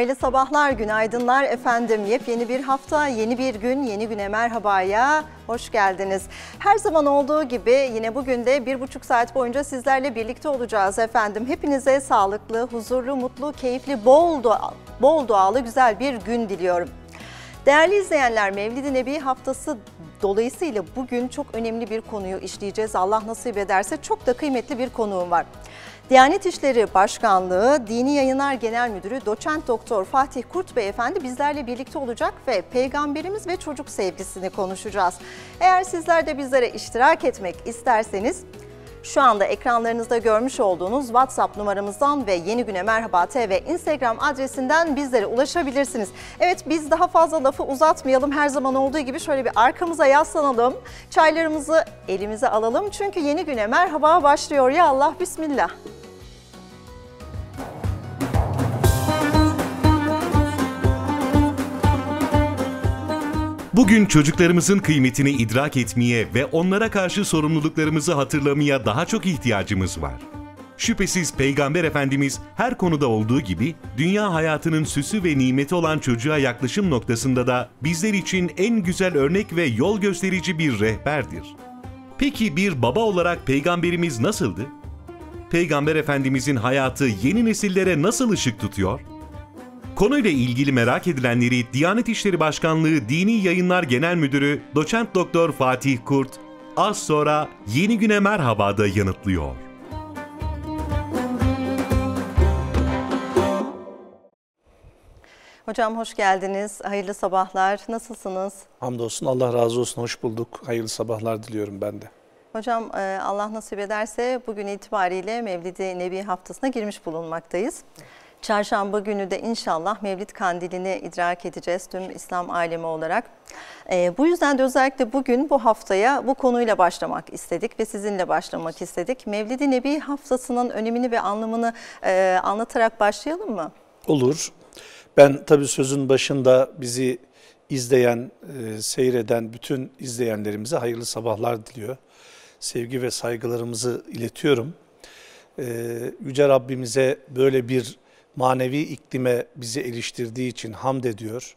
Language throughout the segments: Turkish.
Hayırlı sabahlar, günaydınlar efendim. Yepyeni bir hafta, yeni bir gün, yeni güne merhabaya hoş geldiniz. Her zaman olduğu gibi yine bugün de bir buçuk saat boyunca sizlerle birlikte olacağız efendim. Hepinize sağlıklı, huzurlu, mutlu, keyifli, bol, doğa, bol doğalı güzel bir gün diliyorum. Değerli izleyenler, Mevlid-i Nebi haftası dolayısıyla bugün çok önemli bir konuyu işleyeceğiz. Allah nasip ederse çok da kıymetli bir konuğum var. Diyanet İşleri Başkanlığı Dini Yayınlar Genel Müdürü Doçent Doktor Fatih Kurt Beyefendi bizlerle birlikte olacak ve peygamberimiz ve çocuk sevgisini konuşacağız. Eğer sizler de bizlere iştirak etmek isterseniz şu anda ekranlarınızda görmüş olduğunuz WhatsApp numaramızdan ve Yeni Güne Merhaba TV Instagram adresinden bizlere ulaşabilirsiniz. Evet biz daha fazla lafı uzatmayalım. Her zaman olduğu gibi şöyle bir arkamıza yaslanalım. Çaylarımızı elimize alalım. Çünkü Yeni Güne Merhaba başlıyor ya Allah Bismillah. Bugün çocuklarımızın kıymetini idrak etmeye ve onlara karşı sorumluluklarımızı hatırlamaya daha çok ihtiyacımız var. Şüphesiz Peygamber Efendimiz her konuda olduğu gibi dünya hayatının süsü ve nimeti olan çocuğa yaklaşım noktasında da bizler için en güzel örnek ve yol gösterici bir rehberdir. Peki bir baba olarak peygamberimiz nasıldı? Peygamber Efendimizin hayatı yeni nesillere nasıl ışık tutuyor? Konuyla ilgili merak edilenleri Diyanet İşleri Başkanlığı Dini Yayınlar Genel Müdürü Doçent Doktor Fatih Kurt az sonra Yeni Güne Merhaba'da yanıtlıyor. Hocam hoş geldiniz. Hayırlı sabahlar. Nasılsınız? Hamdolsun Allah razı olsun. Hoş bulduk. Hayırlı sabahlar diliyorum ben de. Hocam e, Allah nasip ederse bugün itibariyle Mevlid-i Nebi haftasına girmiş bulunmaktayız. Evet. Çarşamba günü de inşallah Mevlid Kandili'ni idrak edeceğiz tüm İslam alemi olarak. E, bu yüzden de özellikle bugün bu haftaya bu konuyla başlamak istedik ve sizinle başlamak istedik. Mevlid-i Nebi haftasının önemini ve anlamını e, anlatarak başlayalım mı? Olur. Ben tabii sözün başında bizi izleyen, e, seyreden bütün izleyenlerimize hayırlı sabahlar diliyor. Sevgi ve saygılarımızı iletiyorum. E, Yüce Rabbimize böyle bir manevi iklime bizi eriştirdiği için hamd ediyor.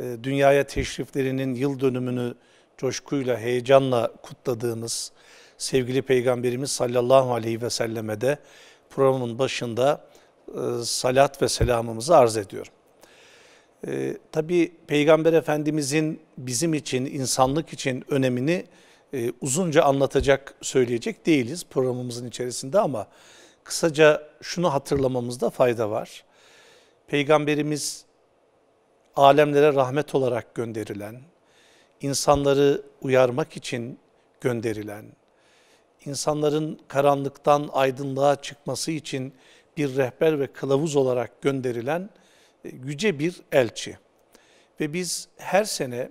Ee, dünyaya teşriflerinin yıl dönümünü coşkuyla, heyecanla kutladığımız sevgili Peygamberimiz sallallahu aleyhi ve selleme de programın başında e, salat ve selamımızı arz ediyorum. E, tabii Peygamber Efendimizin bizim için, insanlık için önemini e, uzunca anlatacak, söyleyecek değiliz programımızın içerisinde ama kısaca şunu hatırlamamızda fayda var. Peygamberimiz alemlere rahmet olarak gönderilen, insanları uyarmak için gönderilen, insanların karanlıktan aydınlığa çıkması için bir rehber ve kılavuz olarak gönderilen e, yüce bir elçi. Ve biz her sene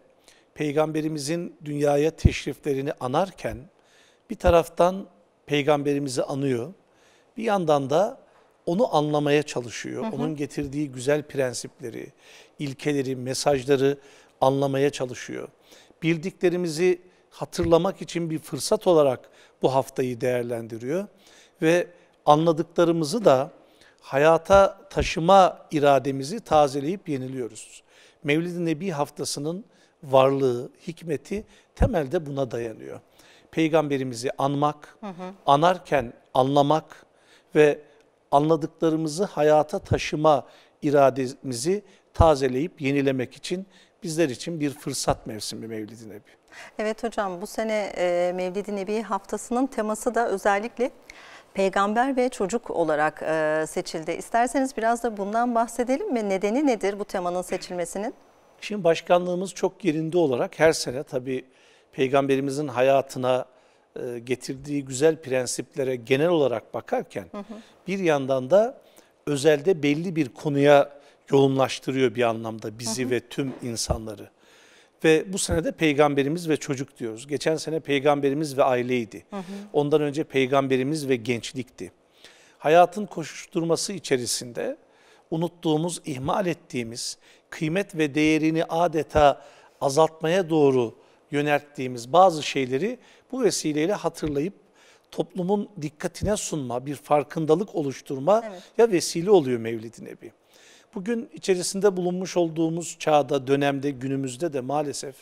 Peygamberimizin dünyaya teşriflerini anarken bir taraftan Peygamberimizi anıyor, bir yandan da onu anlamaya çalışıyor. Hı hı. Onun getirdiği güzel prensipleri, ilkeleri, mesajları anlamaya çalışıyor. Bildiklerimizi hatırlamak için bir fırsat olarak bu haftayı değerlendiriyor ve anladıklarımızı da hayata taşıma irademizi tazeleyip yeniliyoruz. Mevlid-i Nebi haftasının varlığı, hikmeti temelde buna dayanıyor. Peygamberimizi anmak, hı hı. anarken anlamak, ve anladıklarımızı hayata taşıma irademizi tazeleyip yenilemek için bizler için bir fırsat mevsimi Mevlid-i Nebi. Evet hocam bu sene e, Mevlid-i Nebi haftasının teması da özellikle peygamber ve çocuk olarak e, seçildi. İsterseniz biraz da bundan bahsedelim mi? Nedeni nedir bu temanın seçilmesinin? Şimdi başkanlığımız çok yerinde olarak her sene tabii peygamberimizin hayatına e, getirdiği güzel prensiplere genel olarak bakarken hı hı. bir yandan da özelde belli bir konuya yoğunlaştırıyor bir anlamda bizi hı hı. ve tüm insanları. Ve bu sene de peygamberimiz ve çocuk diyoruz. Geçen sene peygamberimiz ve aileydi. Hı hı. Ondan önce peygamberimiz ve gençlikti. Hayatın koşuşturması içerisinde unuttuğumuz, ihmal ettiğimiz, kıymet ve değerini adeta azaltmaya doğru yönelttiğimiz bazı şeyleri bu vesileyle hatırlayıp toplumun dikkatine sunma, bir farkındalık oluşturma evet. ya vesile oluyor Mevlid-i Nebi. Bugün içerisinde bulunmuş olduğumuz çağda, dönemde, günümüzde de maalesef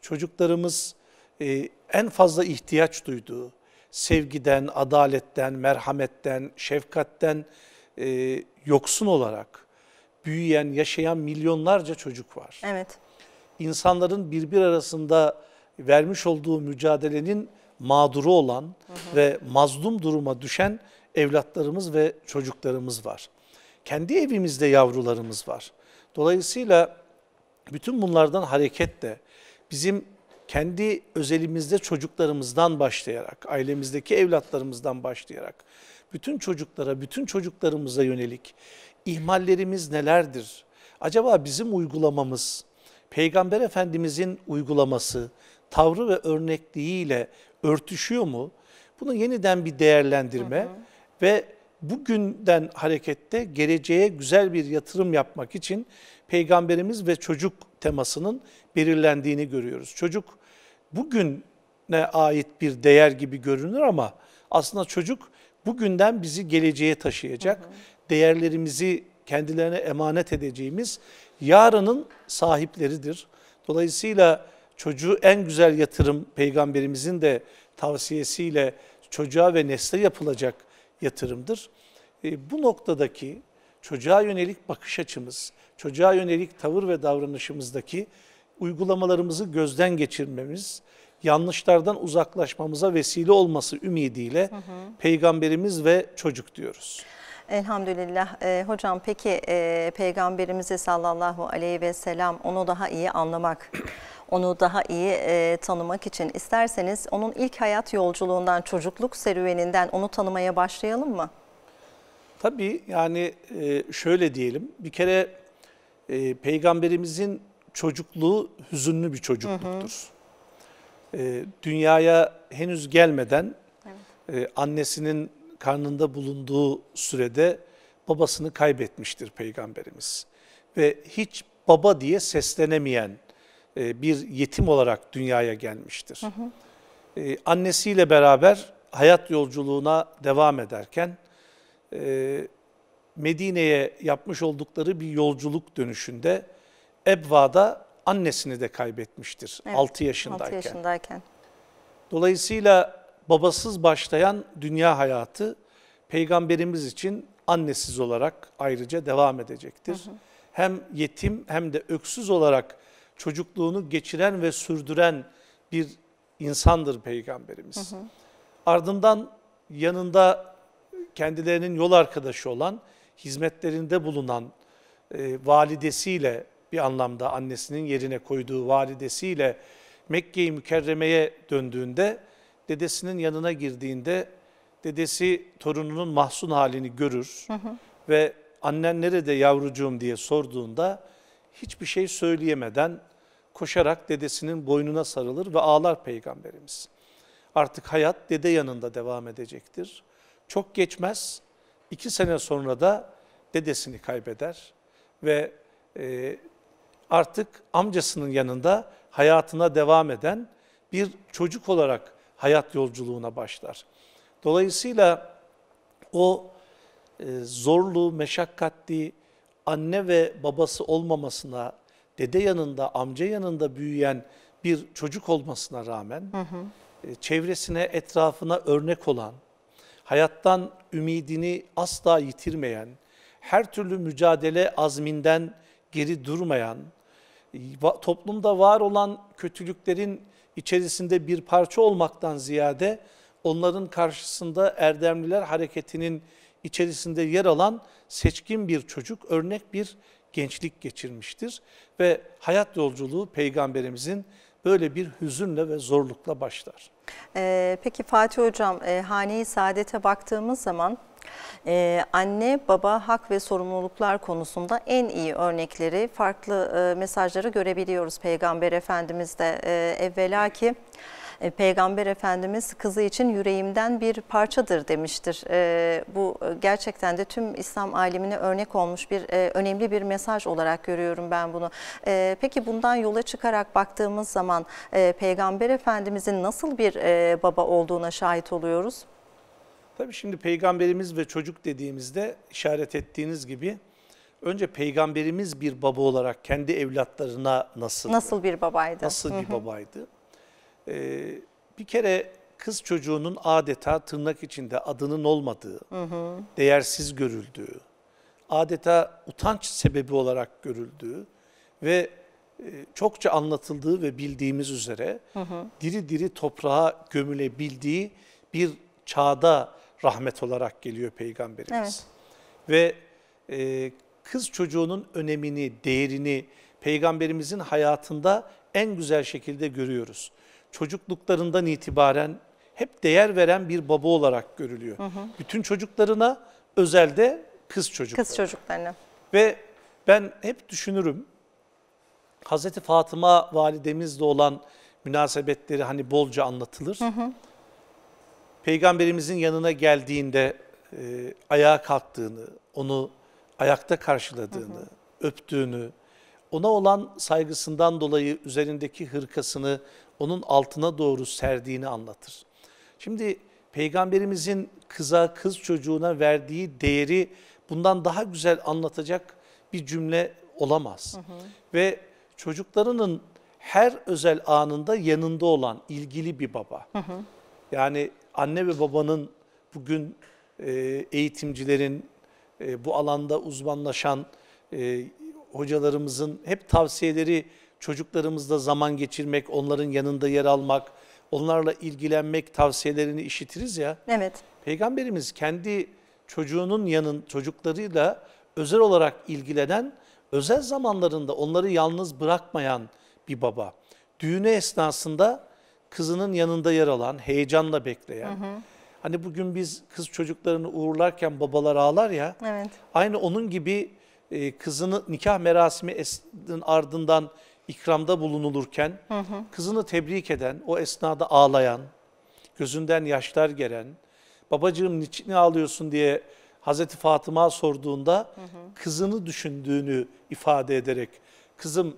çocuklarımız e, en fazla ihtiyaç duyduğu sevgiden, adaletten, merhametten, şefkatten e, yoksun olarak büyüyen, yaşayan milyonlarca çocuk var. Evet. İnsanların birbir arasında vermiş olduğu mücadelenin mağduru olan hı hı. ve mazlum duruma düşen evlatlarımız ve çocuklarımız var. Kendi evimizde yavrularımız var. Dolayısıyla bütün bunlardan hareketle bizim kendi özelimizde çocuklarımızdan başlayarak, ailemizdeki evlatlarımızdan başlayarak, bütün çocuklara, bütün çocuklarımıza yönelik ihmallerimiz nelerdir? Acaba bizim uygulamamız, Peygamber Efendimizin uygulaması, tavrı ve örnekliğiyle örtüşüyor mu? Bunu yeniden bir değerlendirme hı hı. ve bugünden harekette geleceğe güzel bir yatırım yapmak için peygamberimiz ve çocuk temasının belirlendiğini görüyoruz. Çocuk bugüne ait bir değer gibi görünür ama aslında çocuk bugünden bizi geleceğe taşıyacak. Hı hı. Değerlerimizi kendilerine emanet edeceğimiz yarının sahipleridir. Dolayısıyla çocuğu en güzel yatırım peygamberimizin de tavsiyesiyle çocuğa ve nesle yapılacak yatırımdır. E, bu noktadaki çocuğa yönelik bakış açımız, çocuğa yönelik tavır ve davranışımızdaki uygulamalarımızı gözden geçirmemiz, yanlışlardan uzaklaşmamıza vesile olması ümidiyle hı hı. peygamberimiz ve çocuk diyoruz. Elhamdülillah. E, hocam peki e, peygamberimizi sallallahu aleyhi ve selam onu daha iyi anlamak, onu daha iyi e, tanımak için isterseniz onun ilk hayat yolculuğundan, çocukluk serüveninden onu tanımaya başlayalım mı? Tabii yani e, şöyle diyelim. Bir kere e, peygamberimizin çocukluğu hüzünlü bir çocukluktur. Hı hı. E, dünyaya henüz gelmeden evet. e, annesinin karnında bulunduğu sürede babasını kaybetmiştir peygamberimiz. Ve hiç baba diye seslenemeyen e, bir yetim olarak dünyaya gelmiştir. Hı e, hı. annesiyle beraber hayat yolculuğuna devam ederken e, Medine'ye yapmış oldukları bir yolculuk dönüşünde Ebva'da annesini de kaybetmiştir evet, 6 yaşındayken. 6 yaşındayken. Dolayısıyla babasız başlayan dünya hayatı peygamberimiz için annesiz olarak ayrıca devam edecektir. Hı hı. Hem yetim hem de öksüz olarak çocukluğunu geçiren ve sürdüren bir insandır Peygamberimiz. Hı hı. Ardından yanında kendilerinin yol arkadaşı olan, hizmetlerinde bulunan e, validesiyle bir anlamda annesinin yerine koyduğu validesiyle Mekke-i Mükerreme'ye döndüğünde dedesinin yanına girdiğinde dedesi torununun mahzun halini görür hı hı. ve annen nerede yavrucuğum diye sorduğunda hiçbir şey söyleyemeden koşarak dedesinin boynuna sarılır ve ağlar peygamberimiz. Artık hayat dede yanında devam edecektir. Çok geçmez, iki sene sonra da dedesini kaybeder ve e, artık amcasının yanında hayatına devam eden bir çocuk olarak hayat yolculuğuna başlar. Dolayısıyla o e, zorlu, meşakkatli, anne ve babası olmamasına, dede yanında, amca yanında büyüyen bir çocuk olmasına rağmen hı hı. E, çevresine, etrafına örnek olan, hayattan ümidini asla yitirmeyen, her türlü mücadele azminden geri durmayan, toplumda var olan kötülüklerin içerisinde bir parça olmaktan ziyade onların karşısında Erdemliler Hareketi'nin içerisinde yer alan seçkin bir çocuk, örnek bir gençlik geçirmiştir. Ve hayat yolculuğu peygamberimizin böyle bir hüzünle ve zorlukla başlar. Ee, peki Fatih Hocam, e, hane-i saadete baktığımız zaman ee, anne, baba, hak ve sorumluluklar konusunda en iyi örnekleri, farklı e, mesajları görebiliyoruz Peygamber Efendimiz'de e, evvela ki. E, Peygamber Efendimiz kızı için yüreğimden bir parçadır demiştir. E, bu e, gerçekten de tüm İslam alemine örnek olmuş bir önemli bir mesaj olarak görüyorum ben bunu. Peki bundan yola çıkarak baktığımız zaman Peygamber Efendimizin nasıl bir baba olduğuna şahit oluyoruz? Tabii şimdi peygamberimiz ve çocuk dediğimizde işaret ettiğiniz gibi önce peygamberimiz bir baba olarak kendi evlatlarına nasıl nasıl bir babaydı? Nasıl bir babaydı? e, bir kere kız çocuğunun adeta tırnak içinde adının olmadığı, hı hı. değersiz görüldüğü, adeta utanç sebebi olarak görüldüğü ve e, çokça anlatıldığı ve bildiğimiz üzere hı hı. diri diri toprağa gömülebildiği bir çağda rahmet olarak geliyor Peygamberimiz. Evet. Ve e, kız çocuğunun önemini, değerini Peygamberimizin hayatında en güzel şekilde görüyoruz çocukluklarından itibaren hep değer veren bir baba olarak görülüyor. Hı hı. Bütün çocuklarına özelde kız çocukları. Kız çocuklarına. Ve ben hep düşünürüm Hazreti Fatıma validemizle olan münasebetleri hani bolca anlatılır. Hı hı. Peygamberimizin yanına geldiğinde e, ayağa kalktığını, onu ayakta karşıladığını, hı hı. öptüğünü, ona olan saygısından dolayı üzerindeki hırkasını onun altına doğru serdiğini anlatır. Şimdi peygamberimizin kıza kız çocuğuna verdiği değeri bundan daha güzel anlatacak bir cümle olamaz. Hı hı. Ve çocuklarının her özel anında yanında olan ilgili bir baba. Hı hı. Yani anne ve babanın bugün e, eğitimcilerin e, bu alanda uzmanlaşan e, hocalarımızın hep tavsiyeleri çocuklarımızla zaman geçirmek, onların yanında yer almak, onlarla ilgilenmek tavsiyelerini işitiriz ya. Evet. Peygamberimiz kendi çocuğunun yanın çocuklarıyla özel olarak ilgilenen, özel zamanlarında onları yalnız bırakmayan bir baba. Düğüne esnasında kızının yanında yer alan, heyecanla bekleyen. Hı hı. Hani bugün biz kız çocuklarını uğurlarken babalar ağlar ya. Evet. Aynı onun gibi e, kızını nikah merasimi ardından ikramda bulunulurken hı hı. kızını tebrik eden, o esnada ağlayan, gözünden yaşlar gelen, babacığım niçin ağlıyorsun diye Hazreti Fatıma sorduğunda hı hı. kızını düşündüğünü ifade ederek kızım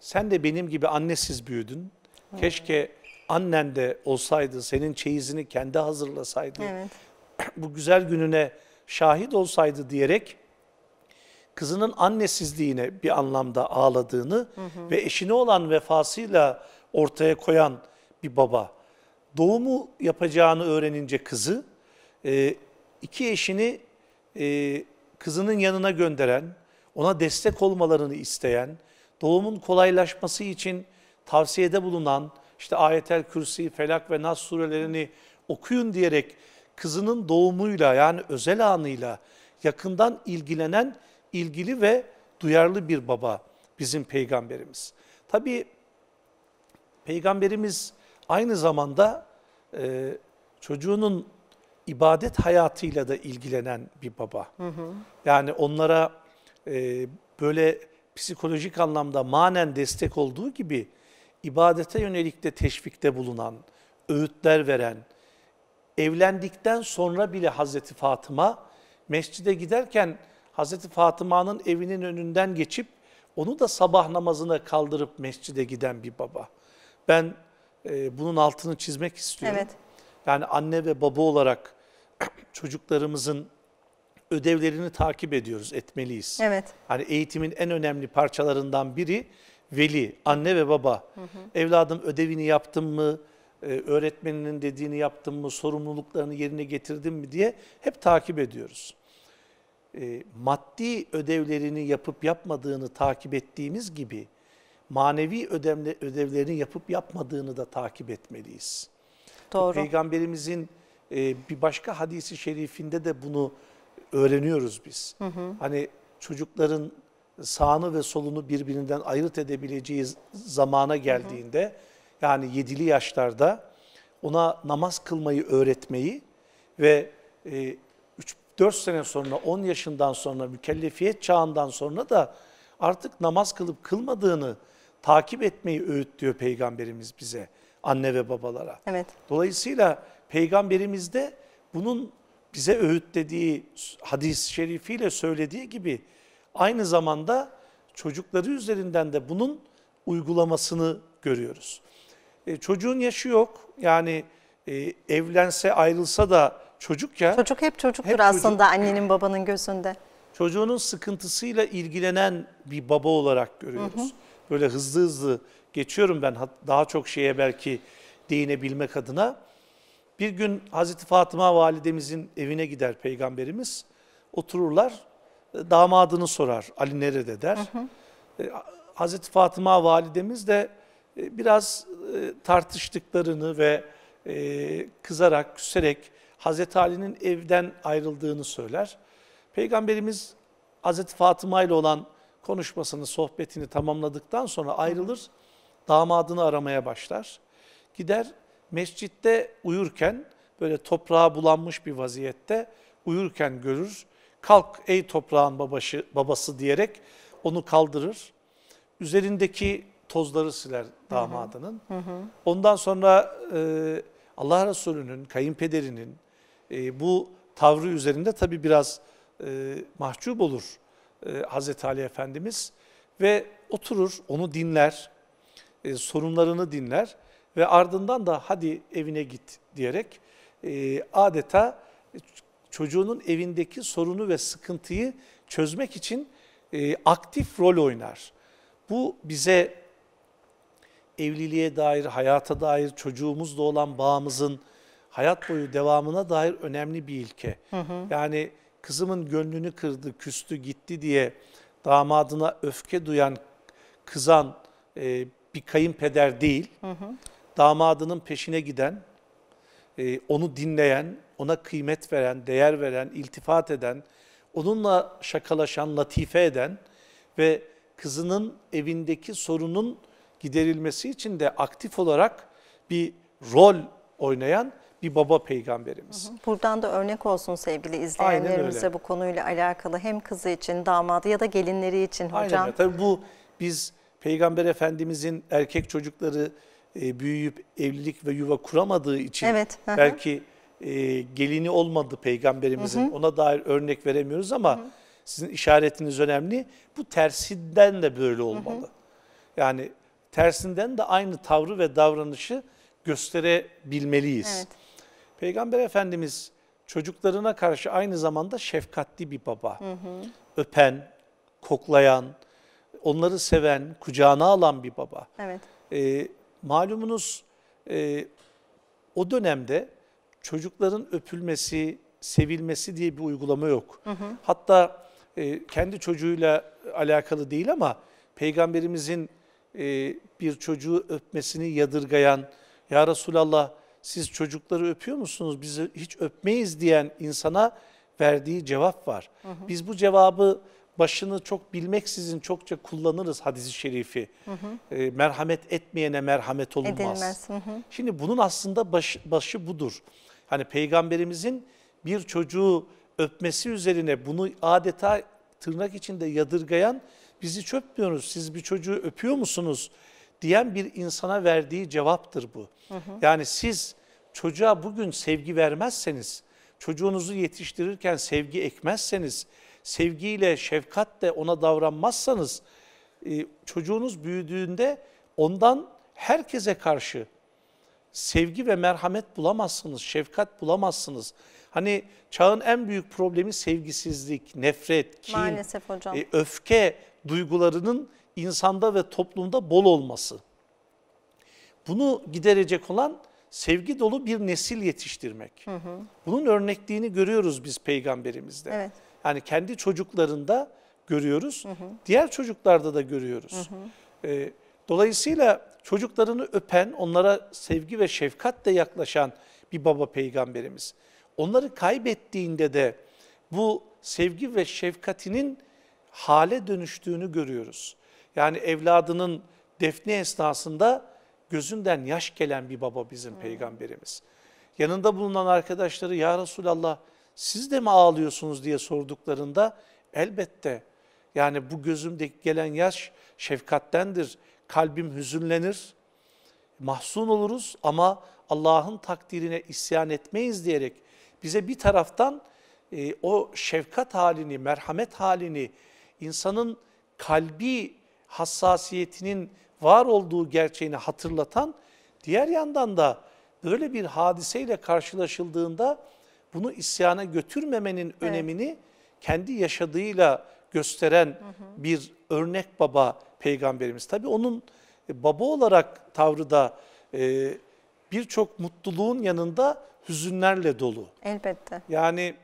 sen de benim gibi annesiz büyüdün. Hı. Keşke annen de olsaydı senin çeyizini kendi hazırlasaydı. Evet. Bu güzel gününe şahit olsaydı diyerek kızının annesizliğine bir anlamda ağladığını hı hı. ve eşine olan vefasıyla ortaya koyan bir baba. Doğumu yapacağını öğrenince kızı, e, iki eşini e, kızının yanına gönderen, ona destek olmalarını isteyen, doğumun kolaylaşması için tavsiyede bulunan, işte ayetel kürsi, felak ve nas surelerini okuyun diyerek kızının doğumuyla yani özel anıyla yakından ilgilenen ilgili ve duyarlı bir baba bizim peygamberimiz. Tabi peygamberimiz aynı zamanda e, çocuğunun ibadet hayatıyla da ilgilenen bir baba. Hı hı. Yani onlara e, böyle psikolojik anlamda manen destek olduğu gibi ibadete yönelik de teşvikte bulunan, öğütler veren, evlendikten sonra bile Hazreti Fatıma mescide giderken Hazreti Fatıma'nın evinin önünden geçip onu da sabah namazına kaldırıp mescide giden bir baba. Ben e, bunun altını çizmek istiyorum. Evet. Yani anne ve baba olarak çocuklarımızın ödevlerini takip ediyoruz, etmeliyiz. Evet. Hani eğitimin en önemli parçalarından biri veli, anne ve baba. Hı hı. Evladım ödevini yaptın mı, e, öğretmeninin dediğini yaptın mı, sorumluluklarını yerine getirdin mi diye hep takip ediyoruz. E, maddi ödevlerini yapıp yapmadığını takip ettiğimiz gibi manevi ödevle, ödevlerini yapıp yapmadığını da takip etmeliyiz. Doğru. Peygamberimizin e, bir başka hadisi şerifinde de bunu öğreniyoruz biz. Hı hı. Hani çocukların sağını ve solunu birbirinden ayırt edebileceği zamana geldiğinde hı hı. yani yedili yaşlarda ona namaz kılmayı öğretmeyi ve e, 4 sene sonra 10 yaşından sonra mükellefiyet çağından sonra da artık namaz kılıp kılmadığını takip etmeyi öğütlüyor peygamberimiz bize anne ve babalara. Evet. Dolayısıyla Peygamberimiz de bunun bize öğütlediği hadis-i şerifiyle söylediği gibi aynı zamanda çocukları üzerinden de bunun uygulamasını görüyoruz. E, çocuğun yaşı yok yani e, evlense ayrılsa da çocuk ya. Çocuk hep çocuktur hep aslında çocuk, annenin babanın gözünde. Çocuğunun sıkıntısıyla ilgilenen bir baba olarak görüyoruz. Hı hı. Böyle hızlı hızlı geçiyorum ben daha çok şeye belki değinebilmek adına. Bir gün Hazreti Fatıma validemizin evine gider peygamberimiz. Otururlar e, damadını sorar Ali nerede der. Hı hı. E, Hazreti Fatıma validemiz de e, biraz tartıştıklarını ve kızarak, küserek Hazreti Ali'nin evden ayrıldığını söyler. Peygamberimiz Hazreti Fatıma ile olan konuşmasını, sohbetini tamamladıktan sonra ayrılır, damadını aramaya başlar. Gider mescitte uyurken böyle toprağa bulanmış bir vaziyette uyurken görür. Kalk ey toprağın babası, babası diyerek onu kaldırır. Üzerindeki tozları siler damadının. Hı hı. Ondan sonra e, Allah Resulü'nün, kayınpederinin, e, bu tavrı üzerinde tabi biraz e, mahcup olur e, Hazreti Ali Efendimiz ve oturur onu dinler, e, sorunlarını dinler ve ardından da hadi evine git diyerek e, adeta çocuğunun evindeki sorunu ve sıkıntıyı çözmek için e, aktif rol oynar. Bu bize evliliğe dair, hayata dair, çocuğumuzla olan bağımızın, hayat boyu devamına dair önemli bir ilke. Hı hı. Yani kızımın gönlünü kırdı, küstü, gitti diye damadına öfke duyan, kızan e, bir kayınpeder değil. Hı hı. Damadının peşine giden, e, onu dinleyen, ona kıymet veren, değer veren, iltifat eden, onunla şakalaşan, latife eden ve kızının evindeki sorunun giderilmesi için de aktif olarak bir rol oynayan bir baba peygamberimiz. Buradan da örnek olsun sevgili izleyenlerimize bu konuyla alakalı hem kızı için, damadı ya da gelinleri için hocam. Aynen öyle. Tabii bu biz Peygamber Efendimizin erkek çocukları e, büyüyüp evlilik ve yuva kuramadığı için evet, belki e, gelini olmadı peygamberimizin hı hı. ona dair örnek veremiyoruz ama hı hı. sizin işaretiniz önemli. Bu tersinden de böyle olmalı. Hı hı. Yani tersinden de aynı tavrı ve davranışı gösterebilmeliyiz. Evet. Peygamber Efendimiz çocuklarına karşı aynı zamanda şefkatli bir baba. Hı hı. Öpen, koklayan, onları seven, kucağına alan bir baba. Evet. E, malumunuz e, o dönemde çocukların öpülmesi, sevilmesi diye bir uygulama yok. Hı hı. Hatta e, kendi çocuğuyla alakalı değil ama Peygamberimizin e, bir çocuğu öpmesini yadırgayan, Ya Resulallah siz çocukları öpüyor musunuz bizi hiç öpmeyiz diyen insana verdiği cevap var. Hı hı. Biz bu cevabı başını çok bilmeksizin çokça kullanırız hadisi şerifi. Hı hı. E, ee, merhamet etmeyene merhamet olunmaz. Hı hı. Şimdi bunun aslında baş, başı budur. Hani peygamberimizin bir çocuğu öpmesi üzerine bunu adeta tırnak içinde yadırgayan bizi çöpmüyoruz siz bir çocuğu öpüyor musunuz diyen bir insana verdiği cevaptır bu. Hı hı. Yani siz çocuğa bugün sevgi vermezseniz, çocuğunuzu yetiştirirken sevgi ekmezseniz, sevgiyle, şefkatle ona davranmazsanız, e, çocuğunuz büyüdüğünde ondan herkese karşı sevgi ve merhamet bulamazsınız, şefkat bulamazsınız. Hani çağın en büyük problemi sevgisizlik, nefret, kin, e, öfke duygularının insanda ve toplumda bol olması. Bunu giderecek olan sevgi dolu bir nesil yetiştirmek. Hı hı. Bunun örnekliğini görüyoruz biz peygamberimizde. Evet. Yani kendi çocuklarında görüyoruz, hı hı. diğer çocuklarda da görüyoruz. Hı hı. E, dolayısıyla çocuklarını öpen, onlara sevgi ve şefkatle yaklaşan bir baba peygamberimiz. Onları kaybettiğinde de bu sevgi ve şefkatinin hale dönüştüğünü görüyoruz. Yani evladının defne esnasında gözünden yaş gelen bir baba bizim hmm. peygamberimiz. Yanında bulunan arkadaşları ya Resulallah siz de mi ağlıyorsunuz diye sorduklarında elbette yani bu gözümde gelen yaş şefkattendir. Kalbim hüzünlenir, mahzun oluruz ama Allah'ın takdirine isyan etmeyiz diyerek bize bir taraftan e, o şefkat halini, merhamet halini, insanın kalbi hassasiyetinin var olduğu gerçeğini hatırlatan, diğer yandan da böyle bir hadiseyle karşılaşıldığında bunu isyana götürmemenin evet. önemini kendi yaşadığıyla gösteren hı hı. bir örnek baba peygamberimiz. Tabii onun e, baba olarak tavrı da e, birçok mutluluğun yanında hüzünlerle dolu. Elbette. Yani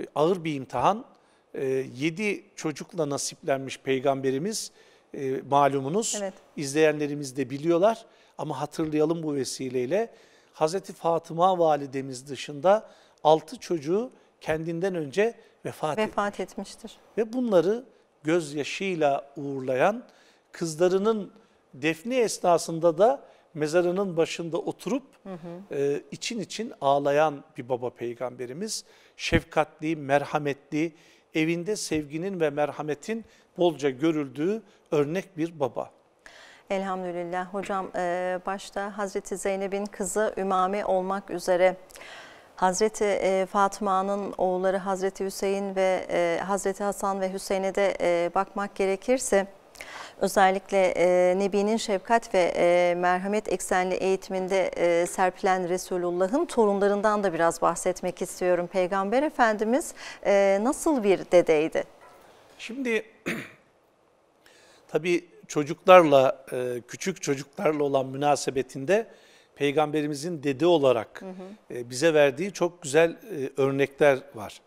e, ağır bir imtihan. E, yedi çocukla nasiplenmiş peygamberimiz e, malumunuz. Evet. İzleyenlerimiz de biliyorlar ama hatırlayalım bu vesileyle. Hazreti Fatıma validemiz dışında 6 çocuğu kendinden önce vefat, vefat etmiştir. Ve bunları gözyaşıyla uğurlayan kızlarının defne esnasında da mezarının başında oturup hı hı. E, için için ağlayan bir baba peygamberimiz. Şefkatli, merhametli, evinde sevginin ve merhametin bolca görüldüğü örnek bir baba. Elhamdülillah hocam e, başta Hazreti Zeynep'in kızı Ümame olmak üzere Hazreti e, Fatıma'nın oğulları Hazreti Hüseyin ve e, Hazreti Hasan ve Hüseyin'e de bakmak gerekirse özellikle Nebi'nin şefkat ve merhamet eksenli eğitiminde serpilen Resulullah'ın torunlarından da biraz bahsetmek istiyorum. Peygamber Efendimiz nasıl bir dedeydi? Şimdi Tabii çocuklarla, e, küçük çocuklarla olan münasebetinde Peygamberimizin dede olarak e, bize verdiği çok güzel e, örnekler var.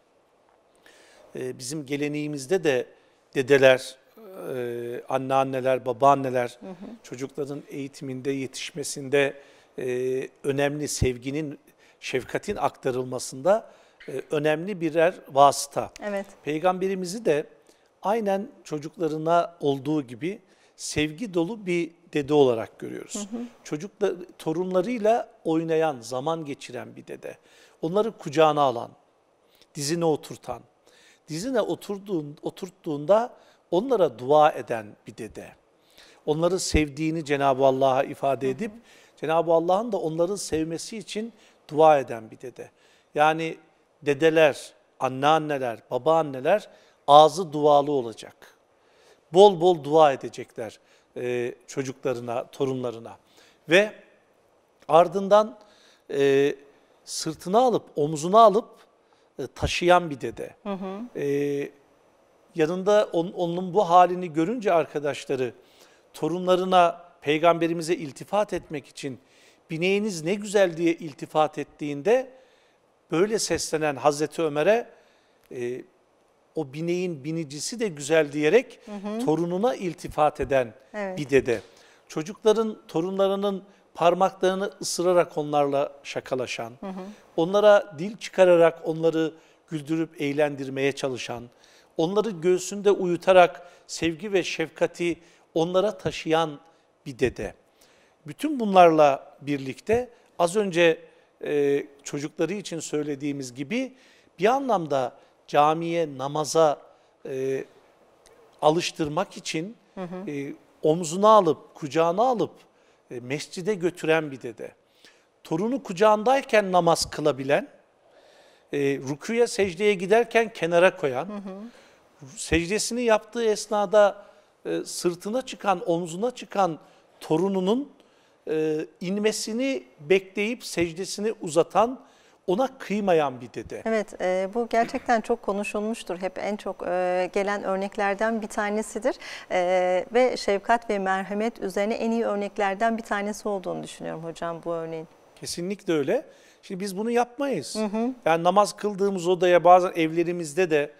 Bizim geleneğimizde de dedeler, anneanneler, babaanneler çocukların eğitiminde, yetişmesinde önemli sevginin, şefkatin aktarılmasında önemli birer vasıta. Evet. Peygamberimizi de aynen çocuklarına olduğu gibi sevgi dolu bir dede olarak görüyoruz. Hı hı. Çocukla, torunlarıyla oynayan, zaman geçiren bir dede. Onları kucağına alan, dizine oturtan, dizine oturduğun, oturttuğunda onlara dua eden bir dede. Onları sevdiğini Cenab-ı Allah'a ifade edip, Cenab-ı Allah'ın da onların sevmesi için dua eden bir dede. Yani dedeler, anneanneler, babaanneler ağzı dualı olacak. Bol bol dua edecekler e, çocuklarına, torunlarına. Ve ardından e, sırtına alıp, omzuna alıp e, taşıyan bir dede. Hı hı. E, yanında on, onun bu halini görünce arkadaşları, torunlarına, peygamberimize iltifat etmek için bineğiniz ne güzel diye iltifat ettiğinde böyle seslenen Hazreti Ömer'e e, o bineğin binicisi de güzel diyerek hı hı. torununa iltifat eden evet. bir dede. Çocukların, torunlarının parmaklarını ısırarak onlarla şakalaşan, hı hı. onlara dil çıkararak onları güldürüp eğlendirmeye çalışan, onları göğsünde uyutarak sevgi ve şefkati onlara taşıyan bir dede. Bütün bunlarla birlikte az önce e, çocukları için söylediğimiz gibi bir anlamda camiye, namaza e, alıştırmak için hı hı. E, omzuna alıp, kucağına alıp e, mescide götüren bir dede. Torunu kucağındayken namaz kılabilen, e, rüküye, secdeye giderken kenara koyan, hı hı. secdesini yaptığı esnada e, sırtına çıkan, omzuna çıkan torununun e, inmesini bekleyip secdesini uzatan ona kıymayan bir dede. Evet e, bu gerçekten çok konuşulmuştur. Hep en çok e, gelen örneklerden bir tanesidir. E, ve şefkat ve merhamet üzerine en iyi örneklerden bir tanesi olduğunu düşünüyorum hocam bu örneğin. Kesinlikle öyle. Şimdi biz bunu yapmayız. Hı hı. Yani namaz kıldığımız odaya bazen evlerimizde de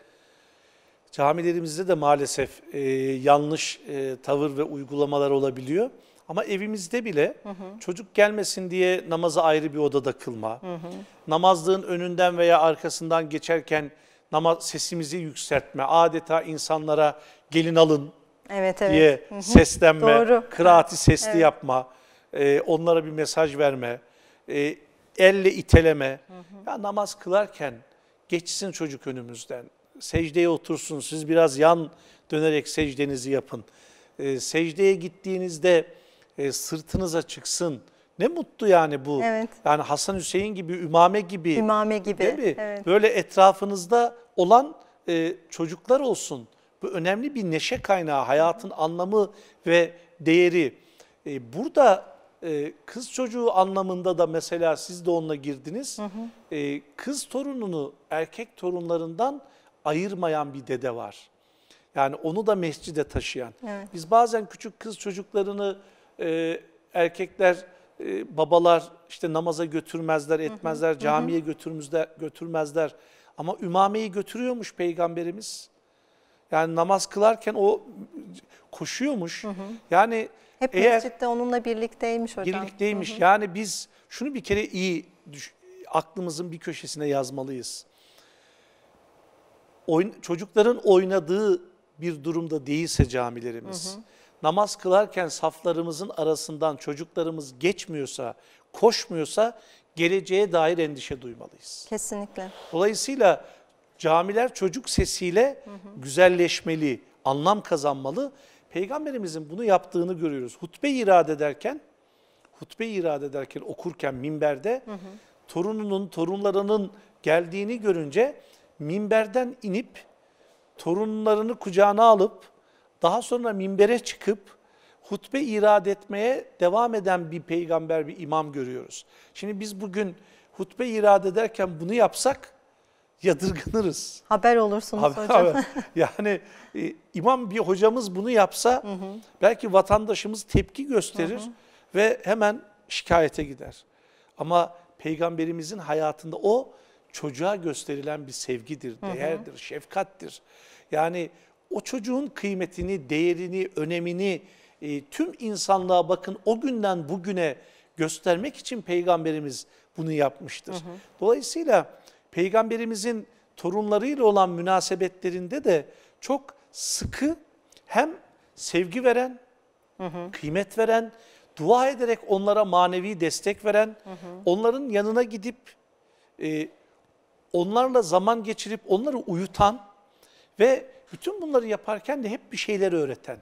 camilerimizde de maalesef e, yanlış e, tavır ve uygulamalar olabiliyor. Ama evimizde bile hı hı. çocuk gelmesin diye namazı ayrı bir odada kılma, hı hı. namazlığın önünden veya arkasından geçerken namaz sesimizi yükseltme, adeta insanlara gelin alın evet, evet. diye hı hı. seslenme, Doğru. kıraati sesli evet. yapma, e, onlara bir mesaj verme, e, elle iteleme. Hı hı. Ya namaz kılarken geçsin çocuk önümüzden, secdeye otursun, siz biraz yan dönerek secdenizi yapın. E, secdeye gittiğinizde e, sırtınıza çıksın. Ne mutlu yani bu. Evet. Yani Hasan Hüseyin gibi, Ümame gibi. Ümame gibi. Değil mi? Evet. Böyle etrafınızda olan e, çocuklar olsun. Bu önemli bir neşe kaynağı, hayatın anlamı ve değeri. E, burada e, kız çocuğu anlamında da mesela siz de onunla girdiniz. Hı hı. E, kız torununu erkek torunlarından ayırmayan bir dede var. Yani onu da mescide taşıyan. Evet. Biz bazen küçük kız çocuklarını e, erkekler e, babalar işte namaza götürmezler, etmezler, camiye götürmezler, götürmezler. Ama ümameyi götürüyormuş peygamberimiz. Yani namaz kılarken o koşuyormuş. Hı hı. Yani hep eğer, mescitte onunla birlikteymiş hocam. Birlikteymiş. Hı hı. Yani biz şunu bir kere iyi düş, aklımızın bir köşesine yazmalıyız. Oyun, çocukların oynadığı bir durumda değilse camilerimiz. Hı hı namaz kılarken saflarımızın arasından çocuklarımız geçmiyorsa, koşmuyorsa geleceğe dair endişe duymalıyız. Kesinlikle. Dolayısıyla camiler çocuk sesiyle hı hı. güzelleşmeli, anlam kazanmalı. Peygamberimizin bunu yaptığını görüyoruz. Hutbe irade ederken, hutbe irade ederken okurken minberde hı hı. torununun, torunlarının geldiğini görünce minberden inip torunlarını kucağına alıp daha sonra minbere çıkıp hutbe irad etmeye devam eden bir peygamber, bir imam görüyoruz. Şimdi biz bugün hutbe irad ederken bunu yapsak yadırganırız. Haber olursunuz haber, hocam. Haber. Yani e, imam bir hocamız bunu yapsa hı hı. belki vatandaşımız tepki gösterir hı hı. ve hemen şikayete gider. Ama peygamberimizin hayatında o çocuğa gösterilen bir sevgidir, değerdir, hı hı. şefkattir. Yani o çocuğun kıymetini, değerini, önemini e, tüm insanlığa bakın o günden bugüne göstermek için peygamberimiz bunu yapmıştır. Hı hı. Dolayısıyla peygamberimizin torunlarıyla olan münasebetlerinde de çok sıkı hem sevgi veren, hı hı. kıymet veren, dua ederek onlara manevi destek veren, hı hı. onların yanına gidip e, onlarla zaman geçirip onları uyutan ve bütün bunları yaparken de hep bir şeyler öğreten.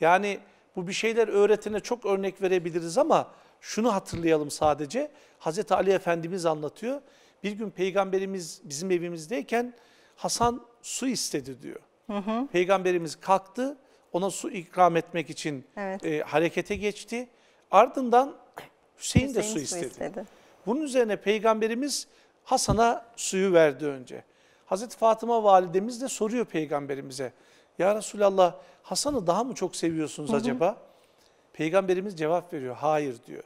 Yani bu bir şeyler öğretene çok örnek verebiliriz ama şunu hatırlayalım sadece. Hazreti Ali Efendimiz anlatıyor. Bir gün peygamberimiz bizim evimizdeyken Hasan su istedi diyor. Hı hı. Peygamberimiz kalktı ona su ikram etmek için evet. e, harekete geçti. Ardından Hüseyin, Hüseyin de su, su istedi. istedi. Bunun üzerine peygamberimiz Hasan'a suyu verdi önce. Hazreti Fatıma validemiz de soruyor peygamberimize. Ya Resulallah Hasan'ı daha mı çok seviyorsunuz hı hı. acaba? Peygamberimiz cevap veriyor. Hayır diyor.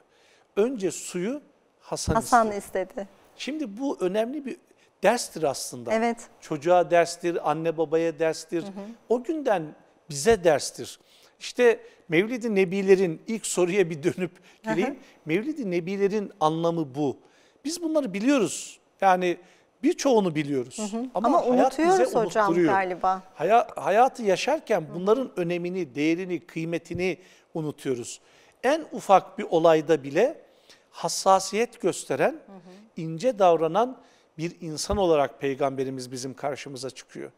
Önce suyu Hasan, Hasan istedi. Şimdi bu önemli bir derstir aslında. Evet. Çocuğa derstir, anne babaya derstir. Hı hı. O günden bize derstir. İşte Mevlid-i Nebilerin ilk soruya bir dönüp gireyim. Mevlid-i Nebilerin anlamı bu. Biz bunları biliyoruz. Yani birçoğunu biliyoruz. Hı hı. Ama, Ama hayat unutuyoruz bize hocam galiba. Haya, hayatı yaşarken bunların hı. önemini, değerini, kıymetini unutuyoruz. En ufak bir olayda bile hassasiyet gösteren, hı hı. ince davranan bir insan olarak peygamberimiz bizim karşımıza çıkıyor.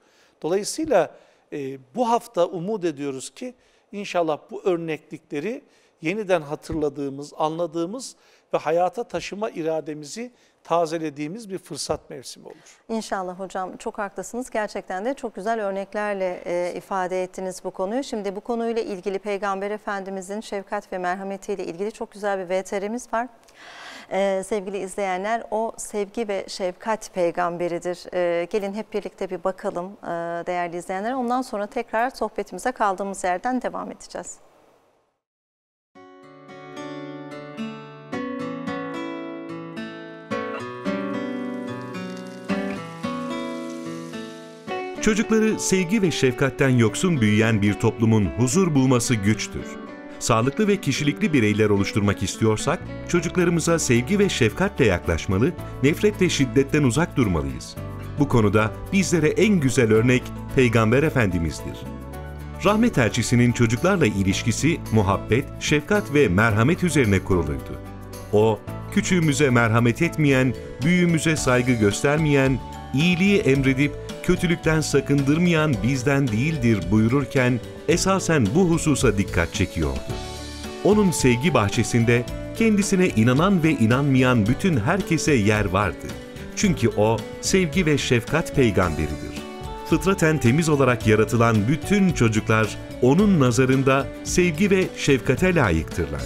Dolayısıyla e, bu hafta umut ediyoruz ki inşallah bu örneklikleri yeniden hatırladığımız, anladığımız ve hayata taşıma irademizi tazelediğimiz bir fırsat mevsimi olur. İnşallah hocam çok haklısınız. Gerçekten de çok güzel örneklerle e, ifade ettiniz bu konuyu. Şimdi bu konuyla ilgili Peygamber Efendimizin şefkat ve merhametiyle ilgili çok güzel bir VTR'imiz var. Ee, sevgili izleyenler o sevgi ve şefkat peygamberidir. Ee, gelin hep birlikte bir bakalım e, değerli izleyenler. Ondan sonra tekrar sohbetimize kaldığımız yerden devam edeceğiz. Çocukları sevgi ve şefkatten yoksun büyüyen bir toplumun huzur bulması güçtür. Sağlıklı ve kişilikli bireyler oluşturmak istiyorsak, çocuklarımıza sevgi ve şefkatle yaklaşmalı, nefret ve şiddetten uzak durmalıyız. Bu konuda bizlere en güzel örnek Peygamber Efendimiz'dir. Rahmet elçisinin çocuklarla ilişkisi muhabbet, şefkat ve merhamet üzerine kuruluydu. O, küçüğümüze merhamet etmeyen, büyüğümüze saygı göstermeyen, iyiliği emredip kötülükten sakındırmayan bizden değildir buyururken esasen bu hususa dikkat çekiyordu. Onun sevgi bahçesinde kendisine inanan ve inanmayan bütün herkese yer vardı. Çünkü o sevgi ve şefkat peygamberidir. Fıtraten temiz olarak yaratılan bütün çocuklar onun nazarında sevgi ve şefkate layıktırlar.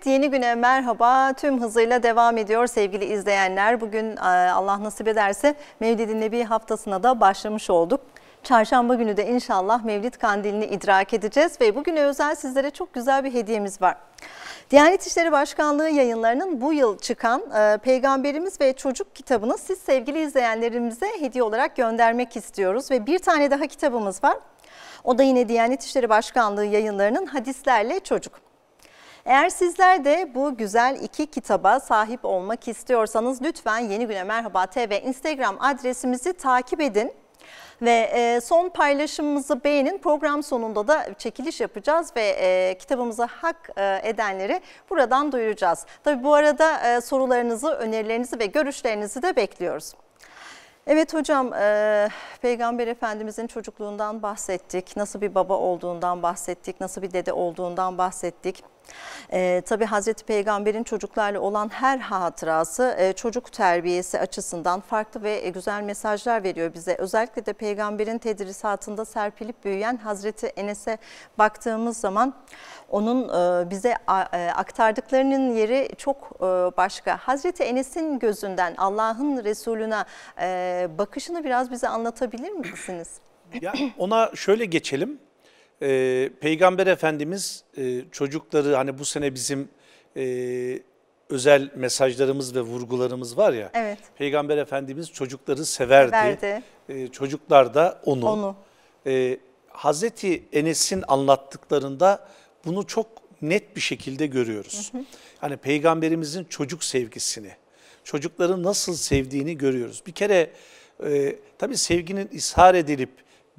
Evet yeni güne merhaba tüm hızıyla devam ediyor sevgili izleyenler. Bugün e, Allah nasip ederse Mevlid-i Nebi haftasına da başlamış olduk. Çarşamba günü de inşallah Mevlid Kandilini idrak edeceğiz ve bugüne özel sizlere çok güzel bir hediyemiz var. Diyanet İşleri Başkanlığı yayınlarının bu yıl çıkan e, Peygamberimiz ve Çocuk kitabını siz sevgili izleyenlerimize hediye olarak göndermek istiyoruz. Ve bir tane daha kitabımız var. O da yine Diyanet İşleri Başkanlığı yayınlarının Hadislerle Çocuk. Eğer sizler de bu güzel iki kitaba sahip olmak istiyorsanız lütfen Yeni Güne Merhaba TV Instagram adresimizi takip edin. Ve e, son paylaşımımızı beğenin. Program sonunda da çekiliş yapacağız ve e, kitabımıza hak e, edenleri buradan duyuracağız. Tabii bu arada sorularınızı, önerilerinizi ve görüşlerinizi de bekliyoruz. Evet hocam, Peygamber Efendimizin çocukluğundan bahsettik, nasıl bir baba olduğundan bahsettik, nasıl bir dede olduğundan bahsettik. E, tabii Hazreti Peygamber'in çocuklarla olan her hatırası e, çocuk terbiyesi açısından farklı ve e, güzel mesajlar veriyor bize. Özellikle de Peygamber'in tedrisatında serpilip büyüyen Hazreti Enes'e baktığımız zaman onun e, bize a, e, aktardıklarının yeri çok e, başka. Hazreti Enes'in gözünden Allah'ın Resulüne e, bakışını biraz bize anlatabilir misiniz? Ya ona şöyle geçelim. E, Peygamber Efendimiz e, çocukları hani bu sene bizim e, özel mesajlarımız ve vurgularımız var ya. Evet. Peygamber Efendimiz çocukları severdi. severdi. E, çocuklar da onu. onu. E, Hazreti Enes'in anlattıklarında bunu çok net bir şekilde görüyoruz. hani peygamberimizin çocuk sevgisini, çocukları nasıl sevdiğini görüyoruz. Bir kere e, tabii sevginin ishar edilip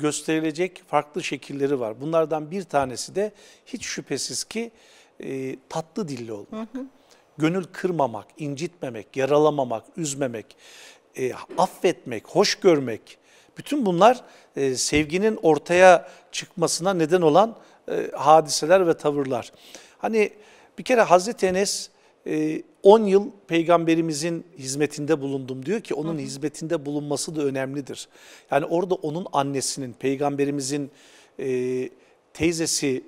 gösterilecek farklı şekilleri var. Bunlardan bir tanesi de hiç şüphesiz ki e, tatlı dilli olmak. Hı hı. Gönül kırmamak, incitmemek, yaralamamak, üzmemek, e, affetmek, hoş görmek. Bütün bunlar e, sevginin ortaya çıkmasına neden olan e, hadiseler ve tavırlar. Hani bir kere Hazreti Enes e, 10 yıl peygamberimizin hizmetinde bulundum diyor ki onun hı hı. hizmetinde bulunması da önemlidir. Yani orada onun annesinin, peygamberimizin e, teyzesi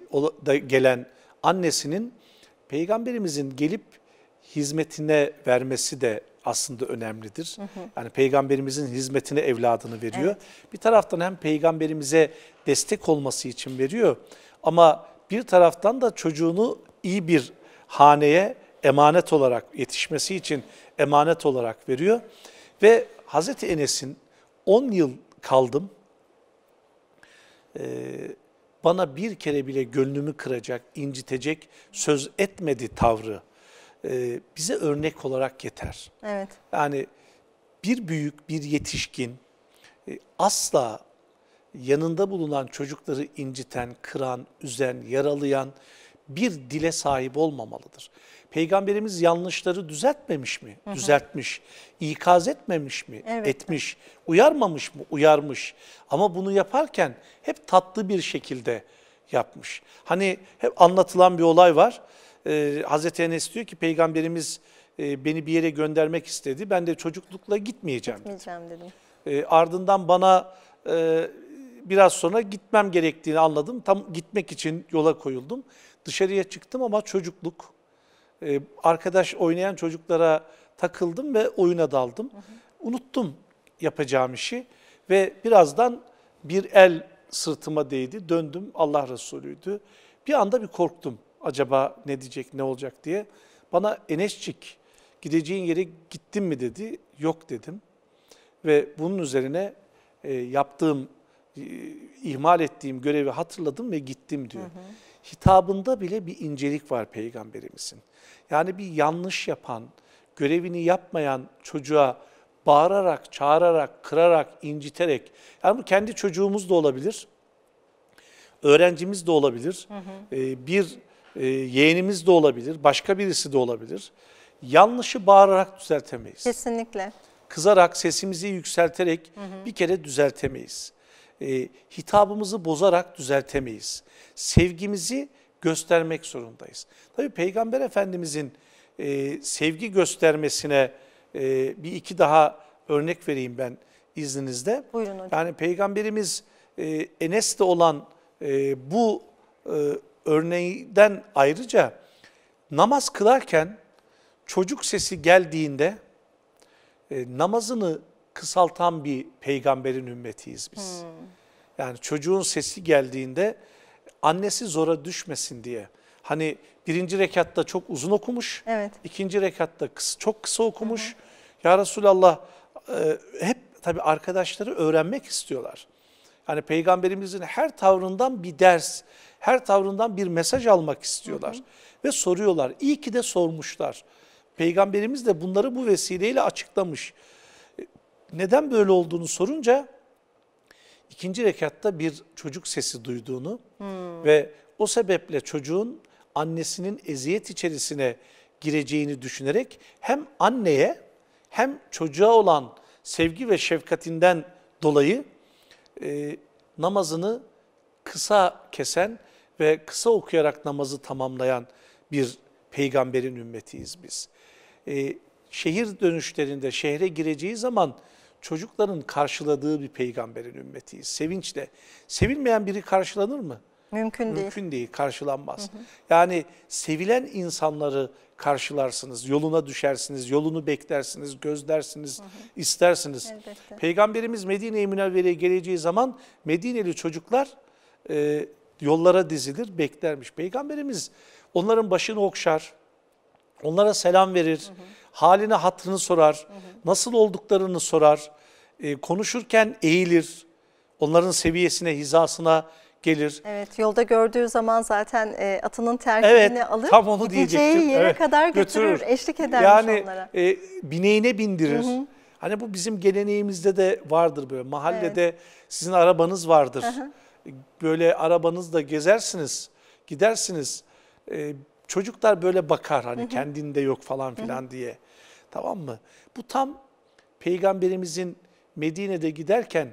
da gelen annesinin peygamberimizin gelip hizmetine vermesi de aslında önemlidir. Hı hı. Yani peygamberimizin hizmetine evladını veriyor. Evet. Bir taraftan hem peygamberimize destek olması için veriyor ama bir taraftan da çocuğunu iyi bir haneye emanet olarak yetişmesi için emanet olarak veriyor. Ve Hazreti Enes'in 10 yıl kaldım bana bir kere bile gönlümü kıracak, incitecek söz etmedi tavrı bize örnek olarak yeter. Evet. Yani bir büyük, bir yetişkin asla yanında bulunan çocukları inciten, kıran, üzen, yaralayan bir dile sahip olmamalıdır. Peygamberimiz yanlışları düzeltmemiş mi? Hı hı. Düzeltmiş. İkaz etmemiş mi? Evet. Etmiş. Uyarmamış mı? Uyarmış. Ama bunu yaparken hep tatlı bir şekilde yapmış. Hani hep anlatılan bir olay var. Ee, Hazreti Enes diyor ki peygamberimiz e, beni bir yere göndermek istedi. Ben de çocuklukla gitmeyeceğim, gitmeyeceğim dedim. dedim. E, ardından bana e, biraz sonra gitmem gerektiğini anladım. Tam gitmek için yola koyuldum. Dışarıya çıktım ama çocukluk ee, arkadaş oynayan çocuklara takıldım ve oyuna daldım. Hı hı. Unuttum yapacağım işi ve birazdan bir el sırtıma değdi. Döndüm Allah Resulü'ydü. Bir anda bir korktum. Acaba ne diyecek, ne olacak diye. Bana Enesçik gideceğin yere gittin mi dedi. Yok dedim. Ve bunun üzerine e, yaptığım, e, ihmal ettiğim görevi hatırladım ve gittim diyor. Hı hı hitabında bile bir incelik var peygamberimizin. Yani bir yanlış yapan, görevini yapmayan çocuğa bağırarak, çağırarak, kırarak, inciterek, yani bu kendi çocuğumuz da olabilir, öğrencimiz de olabilir, hı hı. E, bir e, yeğenimiz de olabilir, başka birisi de olabilir. Yanlışı bağırarak düzeltemeyiz. Kesinlikle. Kızarak, sesimizi yükselterek hı hı. bir kere düzeltemeyiz e, hitabımızı bozarak düzeltemeyiz. Sevgimizi göstermek zorundayız. Tabi Peygamber Efendimizin e, sevgi göstermesine e, bir iki daha örnek vereyim ben izninizde. Buyurun hocam. Yani Peygamberimiz e, Enes'te olan e, bu e, örneğinden ayrıca namaz kılarken çocuk sesi geldiğinde e, namazını kısaltan bir peygamberin ümmetiyiz biz. Hmm. Yani çocuğun sesi geldiğinde annesi zora düşmesin diye. Hani birinci rekatta çok uzun okumuş, evet. ikinci rekatta kısa, çok kısa okumuş. Hı hı. Ya Resulallah e, hep tabi arkadaşları öğrenmek istiyorlar. Yani peygamberimizin her tavrından bir ders, her tavrından bir mesaj almak istiyorlar. Hı hı. Ve soruyorlar. İyi ki de sormuşlar. Peygamberimiz de bunları bu vesileyle açıklamış neden böyle olduğunu sorunca ikinci rekatta bir çocuk sesi duyduğunu hmm. ve o sebeple çocuğun annesinin eziyet içerisine gireceğini düşünerek hem anneye hem çocuğa olan sevgi ve şefkatinden dolayı e, namazını kısa kesen ve kısa okuyarak namazı tamamlayan bir peygamberin ümmetiyiz biz. E, şehir dönüşlerinde şehre gireceği zaman çocukların karşıladığı bir peygamberin ümmetiyiz sevinçle. Sevilmeyen biri karşılanır mı? Mümkün, Mümkün değil. Mümkün değil, karşılanmaz. Hı hı. Yani sevilen insanları karşılarsınız, yoluna düşersiniz, yolunu beklersiniz, gözlersiniz, hı hı. istersiniz. Elbette. Peygamberimiz Medine-i Münevvere'ye geleceği zaman Medineli çocuklar e, yollara dizilir, beklermiş. Peygamberimiz onların başını okşar, onlara selam verir. Hı hı haline hatrını sorar, nasıl olduklarını sorar, ee, konuşurken eğilir, onların seviyesine, hizasına gelir. Evet yolda gördüğü zaman zaten e, atının terkini evet, alır. Tam onu diyecektim. yere evet, kadar götürür, götürür. eşlik eder yani, onlara. Yani e, bineğine bindirir. Hı hı. Hani bu bizim geleneğimizde de vardır böyle. Mahallede evet. sizin arabanız vardır. Hı hı. Böyle arabanızla gezersiniz, gidersiniz. E, Çocuklar böyle bakar hani kendinde yok falan filan diye. Tamam mı? Bu tam peygamberimizin Medine'de giderken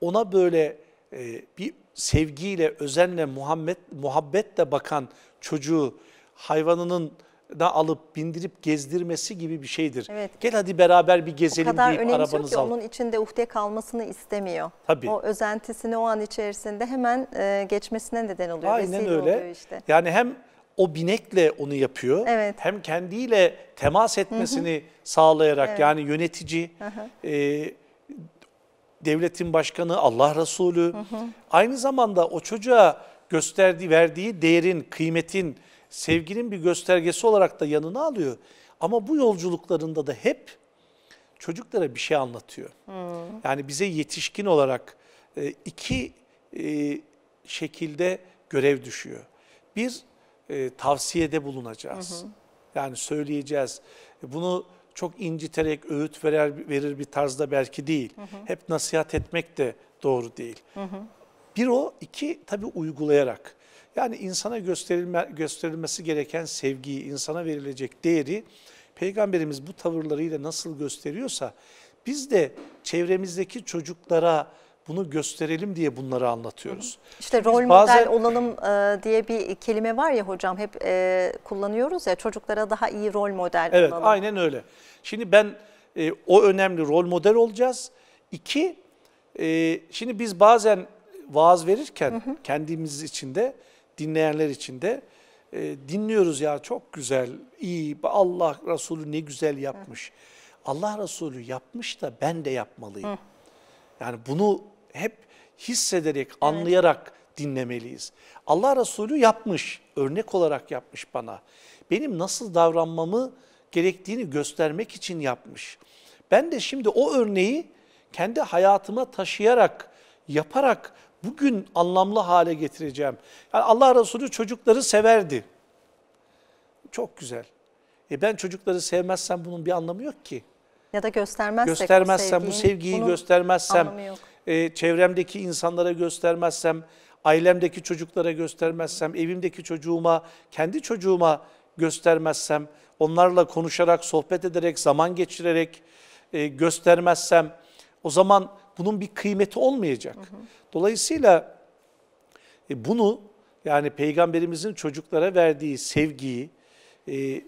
ona böyle e, bir sevgiyle, özenle, Muhammed, muhabbetle bakan çocuğu hayvanının da alıp bindirip gezdirmesi gibi bir şeydir. Evet. Gel hadi beraber bir gezelim deyip arabanızı al. O kadar onun içinde uhde kalmasını istemiyor. Tabii. O özentisini o an içerisinde hemen e, geçmesine neden oluyor. Aynen Vesile öyle. Işte. Yani hem o binekle onu yapıyor. Evet. Hem kendiyle temas etmesini sağlayarak evet. yani yönetici, e, devletin başkanı, Allah Resulü. Hı hı. Aynı zamanda o çocuğa gösterdiği, verdiği değerin, kıymetin, sevginin bir göstergesi olarak da yanına alıyor. Ama bu yolculuklarında da hep çocuklara bir şey anlatıyor. Hı. Yani bize yetişkin olarak e, iki e, şekilde görev düşüyor. Bir e, tavsiyede bulunacağız. Hı hı. Yani söyleyeceğiz. E, bunu çok inciterek öğüt verer, verir bir tarzda belki değil. Hı hı. Hep nasihat etmek de doğru değil. Hı hı. Bir o, iki tabii uygulayarak. Yani insana gösterilme, gösterilmesi gereken sevgiyi, insana verilecek değeri Peygamberimiz bu tavırlarıyla nasıl gösteriyorsa biz de çevremizdeki çocuklara, bunu gösterelim diye bunları anlatıyoruz. İşte rol Biz bazen... model olalım e, diye bir kelime var ya hocam hep e, kullanıyoruz ya çocuklara daha iyi rol model evet, olalım. Evet aynen öyle. Şimdi ben e, o önemli rol model olacağız. İki, şimdi biz bazen vaaz verirken hı hı. kendimiz içinde, dinleyenler için de dinliyoruz ya çok güzel, iyi, Allah Resulü ne güzel yapmış. Hı. Allah Resulü yapmış da ben de yapmalıyım. Hı. Yani bunu hep hissederek, anlayarak evet. dinlemeliyiz. Allah Resulü yapmış, örnek olarak yapmış bana. Benim nasıl davranmamı gerektiğini göstermek için yapmış. Ben de şimdi o örneği kendi hayatıma taşıyarak, yaparak bugün anlamlı hale getireceğim. Yani Allah Resulü çocukları severdi. Çok güzel. E ben çocukları sevmezsem bunun bir anlamı yok ki. Ya da göstermezsek göstermezsem bu, sevgiyi, bu sevgiyi göstermezsem e, çevremdeki insanlara göstermezsem, ailemdeki çocuklara göstermezsem, evimdeki çocuğuma, kendi çocuğuma göstermezsem, onlarla konuşarak, sohbet ederek, zaman geçirerek e, göstermezsem o zaman bunun bir kıymeti olmayacak. Dolayısıyla e, bunu yani peygamberimizin çocuklara verdiği sevgiyi, e,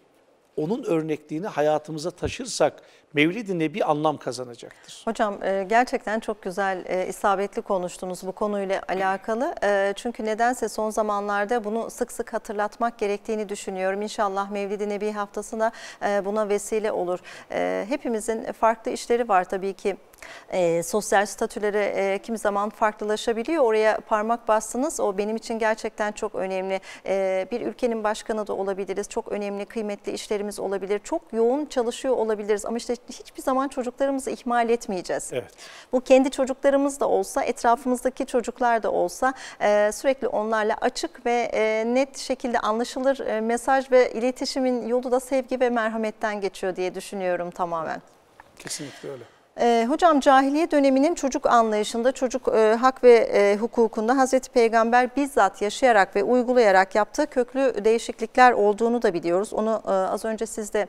onun örnekliğini hayatımıza taşırsak Mevlid-i Nebi anlam kazanacaktır. Hocam e, gerçekten çok güzel e, isabetli konuştunuz bu konuyla alakalı. E, çünkü nedense son zamanlarda bunu sık sık hatırlatmak gerektiğini düşünüyorum. İnşallah Mevlid-i Nebi haftasına buna vesile olur. Hepimizin farklı işleri var tabii ki e, sosyal statüleri e, kimi zaman farklılaşabiliyor. Oraya parmak bastınız. O benim için gerçekten çok önemli. E, bir ülkenin başkanı da olabiliriz. Çok önemli, kıymetli işlerimiz olabilir. Çok yoğun çalışıyor olabiliriz. Ama işte hiçbir zaman çocuklarımızı ihmal etmeyeceğiz. Evet. Bu kendi çocuklarımız da olsa, etrafımızdaki çocuklar da olsa e, sürekli onlarla açık ve e, net şekilde anlaşılır e, mesaj ve iletişimin yolu da sevgi ve merhametten geçiyor diye düşünüyorum tamamen. Kesinlikle öyle. E, hocam cahiliye döneminin çocuk anlayışında, çocuk e, hak ve e, hukukunda Hazreti Peygamber bizzat yaşayarak ve uygulayarak yaptığı köklü değişiklikler olduğunu da biliyoruz. Onu e, az önce siz de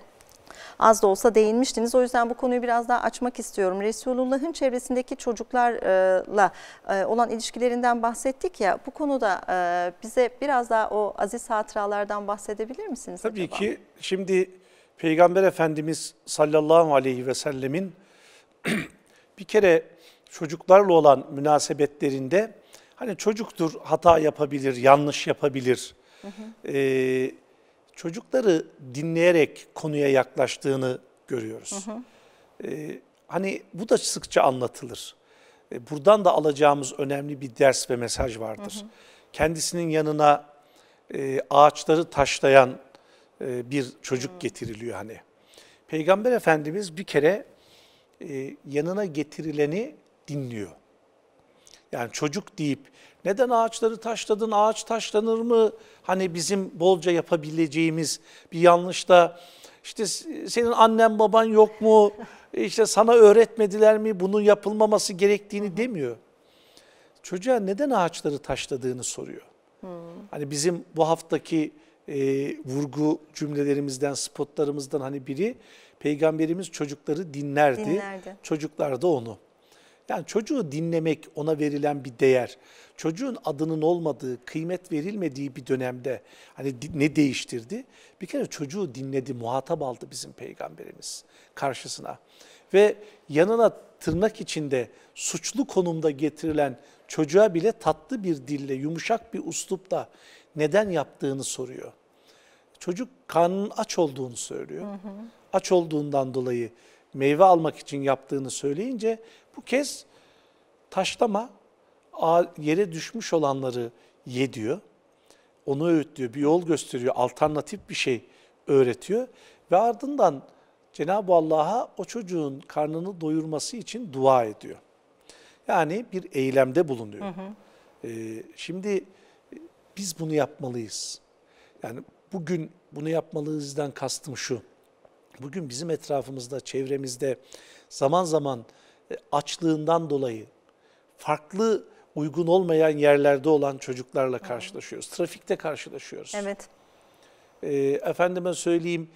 az da olsa değinmiştiniz. O yüzden bu konuyu biraz daha açmak istiyorum. Resulullah'ın çevresindeki çocuklarla e, olan ilişkilerinden bahsettik ya bu konuda e, bize biraz daha o aziz hatıralardan bahsedebilir misiniz Tabii acaba? ki şimdi Peygamber Efendimiz sallallahu aleyhi ve sellemin bir kere çocuklarla olan münasebetlerinde hani çocuktur hata yapabilir, yanlış yapabilir, hı hı. E, çocukları dinleyerek konuya yaklaştığını görüyoruz. Hı hı. Ee, hani bu da sıkça anlatılır. Ee, buradan da alacağımız önemli bir ders ve mesaj vardır. Hı hı. Kendisinin yanına e, ağaçları taşlayan e, bir çocuk hı. getiriliyor hani. Peygamber Efendimiz bir kere e, yanına getirileni dinliyor. Yani çocuk deyip neden ağaçları taşladın? Ağaç taşlanır mı? Hani bizim bolca yapabileceğimiz bir yanlış da işte senin annen baban yok mu? İşte sana öğretmediler mi? Bunun yapılmaması gerektiğini demiyor. Çocuğa neden ağaçları taşladığını soruyor. Hani bizim bu haftaki e, vurgu cümlelerimizden, spotlarımızdan hani biri peygamberimiz çocukları dinlerdi. dinlerdi. Çocuklar da onu. Yani çocuğu dinlemek ona verilen bir değer çocuğun adının olmadığı, kıymet verilmediği bir dönemde hani ne değiştirdi? Bir kere çocuğu dinledi, muhatap aldı bizim peygamberimiz karşısına. Ve yanına tırnak içinde suçlu konumda getirilen çocuğa bile tatlı bir dille, yumuşak bir uslupta neden yaptığını soruyor. Çocuk karnının aç olduğunu söylüyor. Hı hı. Aç olduğundan dolayı meyve almak için yaptığını söyleyince bu kez taşlama, yere düşmüş olanları ye diyor. Onu öğütlüyor, bir yol gösteriyor, alternatif bir şey öğretiyor. Ve ardından Cenab-ı Allah'a o çocuğun karnını doyurması için dua ediyor. Yani bir eylemde bulunuyor. Hı hı. Ee, şimdi biz bunu yapmalıyız. Yani bugün bunu yapmalıyızdan kastım şu. Bugün bizim etrafımızda, çevremizde zaman zaman e, açlığından dolayı farklı uygun olmayan yerlerde olan çocuklarla karşılaşıyoruz. Trafikte karşılaşıyoruz. Evet. E, efendime söyleyeyim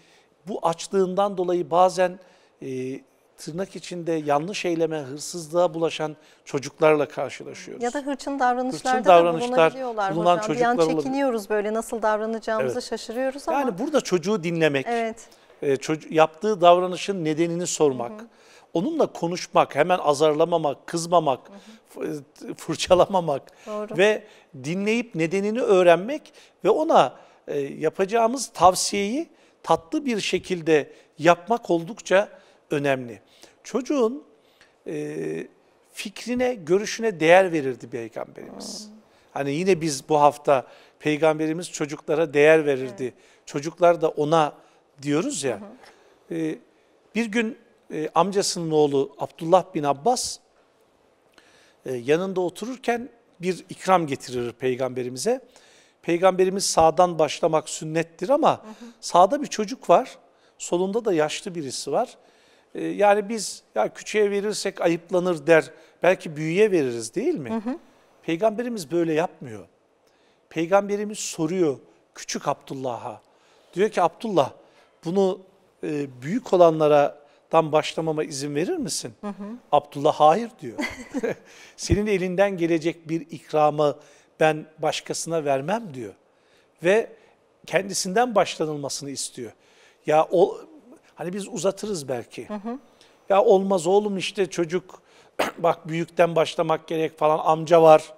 bu açlığından dolayı bazen e, tırnak içinde yanlış eyleme, hırsızlığa bulaşan çocuklarla karşılaşıyoruz. Ya da hırçın davranışlarda hırçın davranışlar, da bulunabiliyorlar hocam. bir an çekiniyoruz böyle nasıl davranacağımızı evet. şaşırıyoruz ama. Yani burada çocuğu dinlemek, evet. e, çocuk, yaptığı davranışın nedenini sormak, hı hı onunla konuşmak, hemen azarlamamak, kızmamak, hı hı. E, fırçalamamak Doğru. ve dinleyip nedenini öğrenmek ve ona e, yapacağımız tavsiyeyi tatlı bir şekilde yapmak oldukça önemli. Çocuğun e, fikrine, görüşüne değer verirdi Peygamberimiz. Hmm. Hani yine biz bu hafta Peygamberimiz çocuklara değer verirdi. Evet. Çocuklar da ona diyoruz ya. Hı hı. E, bir gün e, amcasının oğlu Abdullah bin Abbas e, yanında otururken bir ikram getirir peygamberimize. Peygamberimiz sağdan başlamak sünnettir ama hı hı. sağda bir çocuk var, solunda da yaşlı birisi var. E, yani biz ya küçüğe verirsek ayıplanır der, belki büyüye veririz değil mi? Hı hı. Peygamberimiz böyle yapmıyor. Peygamberimiz soruyor küçük Abdullah'a. Diyor ki Abdullah bunu e, büyük olanlara Tam başlamama izin verir misin? Hı hı. Abdullah hayır diyor. Senin elinden gelecek bir ikramı ben başkasına vermem diyor. Ve kendisinden başlanılmasını istiyor. Ya o, hani biz uzatırız belki. Hı hı. Ya olmaz oğlum işte çocuk bak büyükten başlamak gerek falan amca var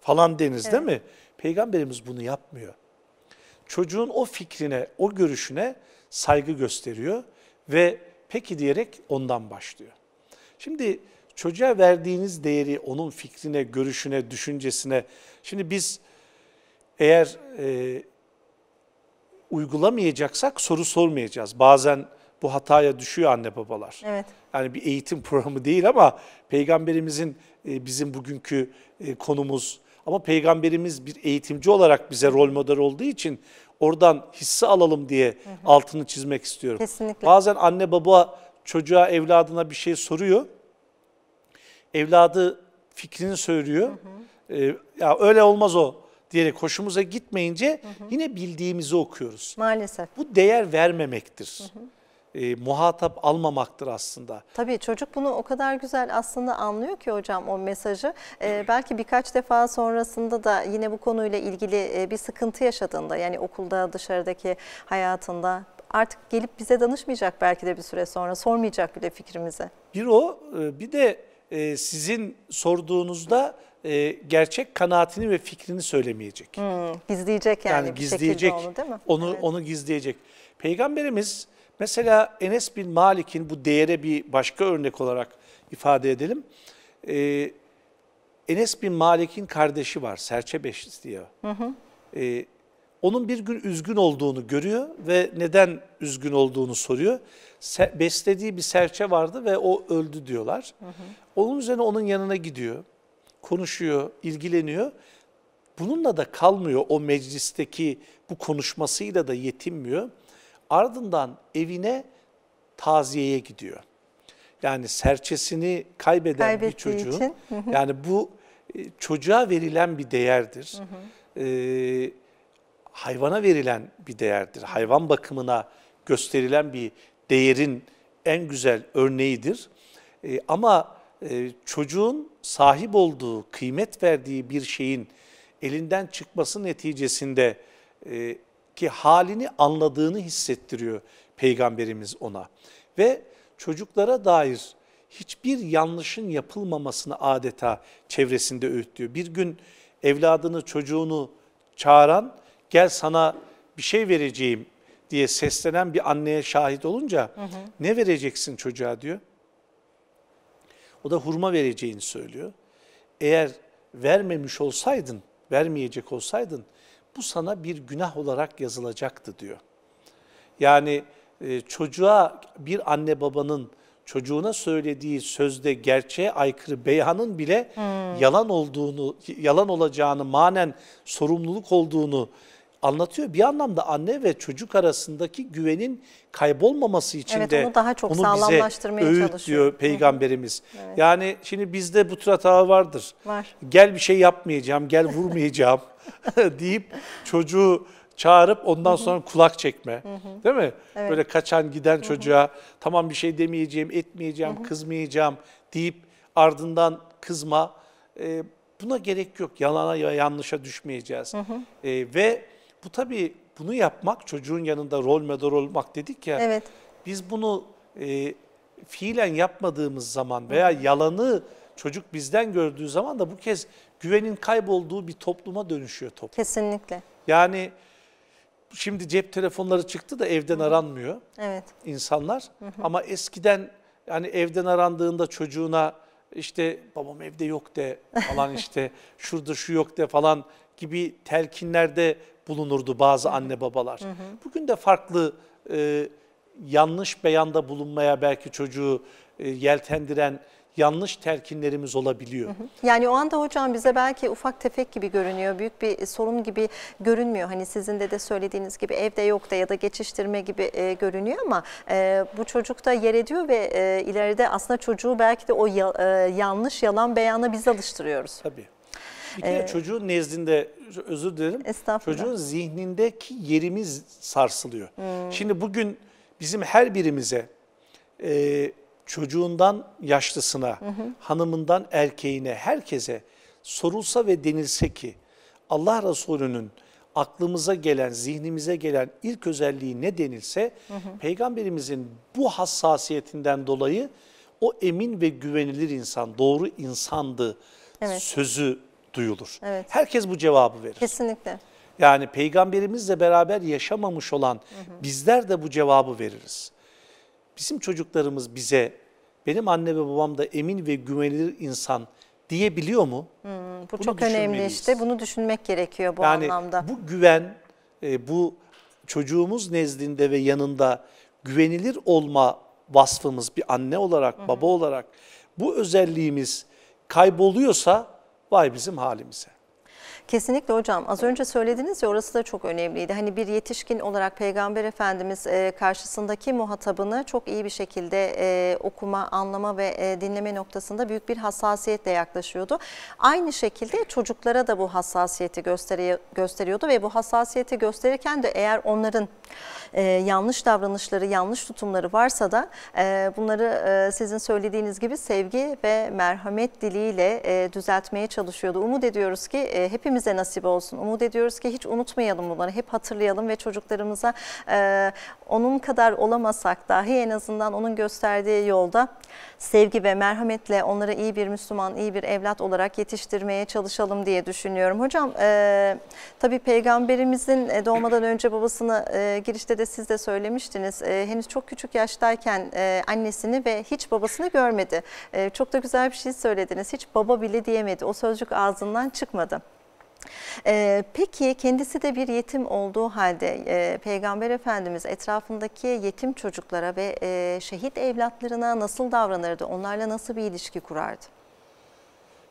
falan deniz evet. değil mi? Peygamberimiz bunu yapmıyor. Çocuğun o fikrine, o görüşüne saygı gösteriyor ve peki diyerek ondan başlıyor. Şimdi çocuğa verdiğiniz değeri onun fikrine, görüşüne, düşüncesine, şimdi biz eğer e, uygulamayacaksak soru sormayacağız. Bazen bu hataya düşüyor anne babalar. Evet. Yani bir eğitim programı değil ama peygamberimizin e, bizim bugünkü e, konumuz ama peygamberimiz bir eğitimci olarak bize rol model olduğu için oradan hisse alalım diye hı hı. altını çizmek istiyorum. Kesinlikle. Bazen anne baba çocuğa evladına bir şey soruyor. Evladı fikrini söylüyor. Hı hı. Ee, ya öyle olmaz o diyerek hoşumuza gitmeyince hı hı. yine bildiğimizi okuyoruz. Maalesef. Bu değer vermemektir. Hı hı e, muhatap almamaktır aslında. Tabii çocuk bunu o kadar güzel aslında anlıyor ki hocam o mesajı. E, belki birkaç defa sonrasında da yine bu konuyla ilgili e, bir sıkıntı yaşadığında yani okulda dışarıdaki hayatında artık gelip bize danışmayacak belki de bir süre sonra sormayacak bile fikrimizi. Bir o e, bir de e, sizin sorduğunuzda gerçek kanaatini ve fikrini söylemeyecek. Hmm, gizleyecek yani, yani bir gizleyecek, şekilde onu değil mi? Onu, evet. onu gizleyecek. Peygamberimiz Mesela Enes bin Malik'in bu değere bir başka örnek olarak ifade edelim. Ee, Enes bin Malik'in kardeşi var Serçebeş diye. Hı hı. Ee, onun bir gün üzgün olduğunu görüyor ve neden üzgün olduğunu soruyor. Se beslediği bir serçe vardı ve o öldü diyorlar. Hı hı. Onun üzerine onun yanına gidiyor, konuşuyor, ilgileniyor. Bununla da kalmıyor o meclisteki bu konuşmasıyla da yetinmiyor Ardından evine taziyeye gidiyor. Yani serçesini kaybeden bir çocuğun yani bu e, çocuğa verilen bir değerdir. Hı hı. Ee, hayvana verilen bir değerdir. Hayvan bakımına gösterilen bir değerin en güzel örneğidir. Ee, ama e, çocuğun sahip olduğu, kıymet verdiği bir şeyin elinden çıkması neticesinde e, ki halini anladığını hissettiriyor peygamberimiz ona. Ve çocuklara dair hiçbir yanlışın yapılmamasını adeta çevresinde öğütlüyor. Bir gün evladını, çocuğunu çağıran gel sana bir şey vereceğim diye seslenen bir anneye şahit olunca hı hı. ne vereceksin çocuğa diyor. O da hurma vereceğini söylüyor. Eğer vermemiş olsaydın, vermeyecek olsaydın bu sana bir günah olarak yazılacaktı diyor. Yani e, çocuğa bir anne babanın çocuğuna söylediği sözde gerçeğe aykırı beyanın bile hmm. yalan olduğunu, yalan olacağını, manen sorumluluk olduğunu anlatıyor. Bir anlamda anne ve çocuk arasındaki güvenin kaybolmaması için evet, de onu daha çok onu sağlamlaştırmaya bize öğüt çalışıyor. diyor peygamberimiz. evet. Yani şimdi bizde bu tür hata vardır. Var. Gel bir şey yapmayacağım, gel vurmayacağım. deyip çocuğu çağırıp ondan sonra kulak çekme. Değil mi? Evet. Böyle kaçan giden çocuğa tamam bir şey demeyeceğim, etmeyeceğim, kızmayacağım deyip ardından kızma. E, buna gerek yok. Yalana ya yanlışa düşmeyeceğiz. E, ve bu tabii bunu yapmak çocuğun yanında rol model olmak dedik ya. Evet. Biz bunu e, fiilen yapmadığımız zaman veya yalanı çocuk bizden gördüğü zaman da bu kez güvenin kaybolduğu bir topluma dönüşüyor toplum. Kesinlikle. Yani şimdi cep telefonları çıktı da evden aranmıyor evet. insanlar. Ama eskiden yani evden arandığında çocuğuna işte babam evde yok de falan işte şurada şu yok de falan gibi telkinlerde bulunurdu bazı anne babalar. Bugün de farklı e, yanlış beyanda bulunmaya belki çocuğu e, yeltendiren yanlış terkinlerimiz olabiliyor. Yani o anda hocam bize belki ufak tefek gibi görünüyor. Büyük bir sorun gibi görünmüyor. Hani sizin de de söylediğiniz gibi evde yok da ya da geçiştirme gibi e, görünüyor ama e, bu çocukta yer ediyor ve e, ileride aslında çocuğu belki de o ya, e, yanlış yalan beyana biz alıştırıyoruz. Tabii. Bir de ee, çocuğun nezdinde özür dilerim. Çocuğun zihnindeki yerimiz sarsılıyor. Hmm. Şimdi bugün bizim her birimize e, çocuğundan yaşlısına, hı hı. hanımından erkeğine, herkese sorulsa ve denilse ki Allah Resulü'nün aklımıza gelen, zihnimize gelen ilk özelliği ne denilse hı hı. peygamberimizin bu hassasiyetinden dolayı o emin ve güvenilir insan, doğru insandı evet. sözü duyulur. Evet. Herkes bu cevabı verir. Kesinlikle. Yani peygamberimizle beraber yaşamamış olan hı hı. bizler de bu cevabı veririz bizim çocuklarımız bize benim anne ve babam da emin ve güvenilir insan diyebiliyor mu? Hmm, bu Bunu çok önemli işte. Bunu düşünmek gerekiyor bu yani anlamda. Bu güven, e, bu çocuğumuz nezdinde ve yanında güvenilir olma vasfımız bir anne olarak, baba olarak bu özelliğimiz kayboluyorsa vay bizim halimize. Kesinlikle hocam. Az önce söylediniz ya orası da çok önemliydi. Hani bir yetişkin olarak Peygamber Efendimiz e, karşısındaki muhatabını çok iyi bir şekilde e, okuma, anlama ve e, dinleme noktasında büyük bir hassasiyetle yaklaşıyordu. Aynı şekilde çocuklara da bu hassasiyeti gösteriyordu ve bu hassasiyeti gösterirken de eğer onların yanlış davranışları, yanlış tutumları varsa da bunları sizin söylediğiniz gibi sevgi ve merhamet diliyle düzeltmeye çalışıyordu. Umut ediyoruz ki hepimiz hepimize nasip olsun. Umut ediyoruz ki hiç unutmayalım bunları. Hep hatırlayalım ve çocuklarımıza e, onun kadar olamasak dahi en azından onun gösterdiği yolda sevgi ve merhametle onları iyi bir Müslüman, iyi bir evlat olarak yetiştirmeye çalışalım diye düşünüyorum. Hocam e, tabii peygamberimizin e, doğmadan önce babasını e, girişte de siz de söylemiştiniz. E, henüz çok küçük yaştayken e, annesini ve hiç babasını görmedi. E, çok da güzel bir şey söylediniz. Hiç baba bile diyemedi. O sözcük ağzından çıkmadı. Ee, peki kendisi de bir yetim olduğu halde e, Peygamber Efendimiz etrafındaki yetim çocuklara ve e, şehit evlatlarına nasıl davranırdı? Onlarla nasıl bir ilişki kurardı?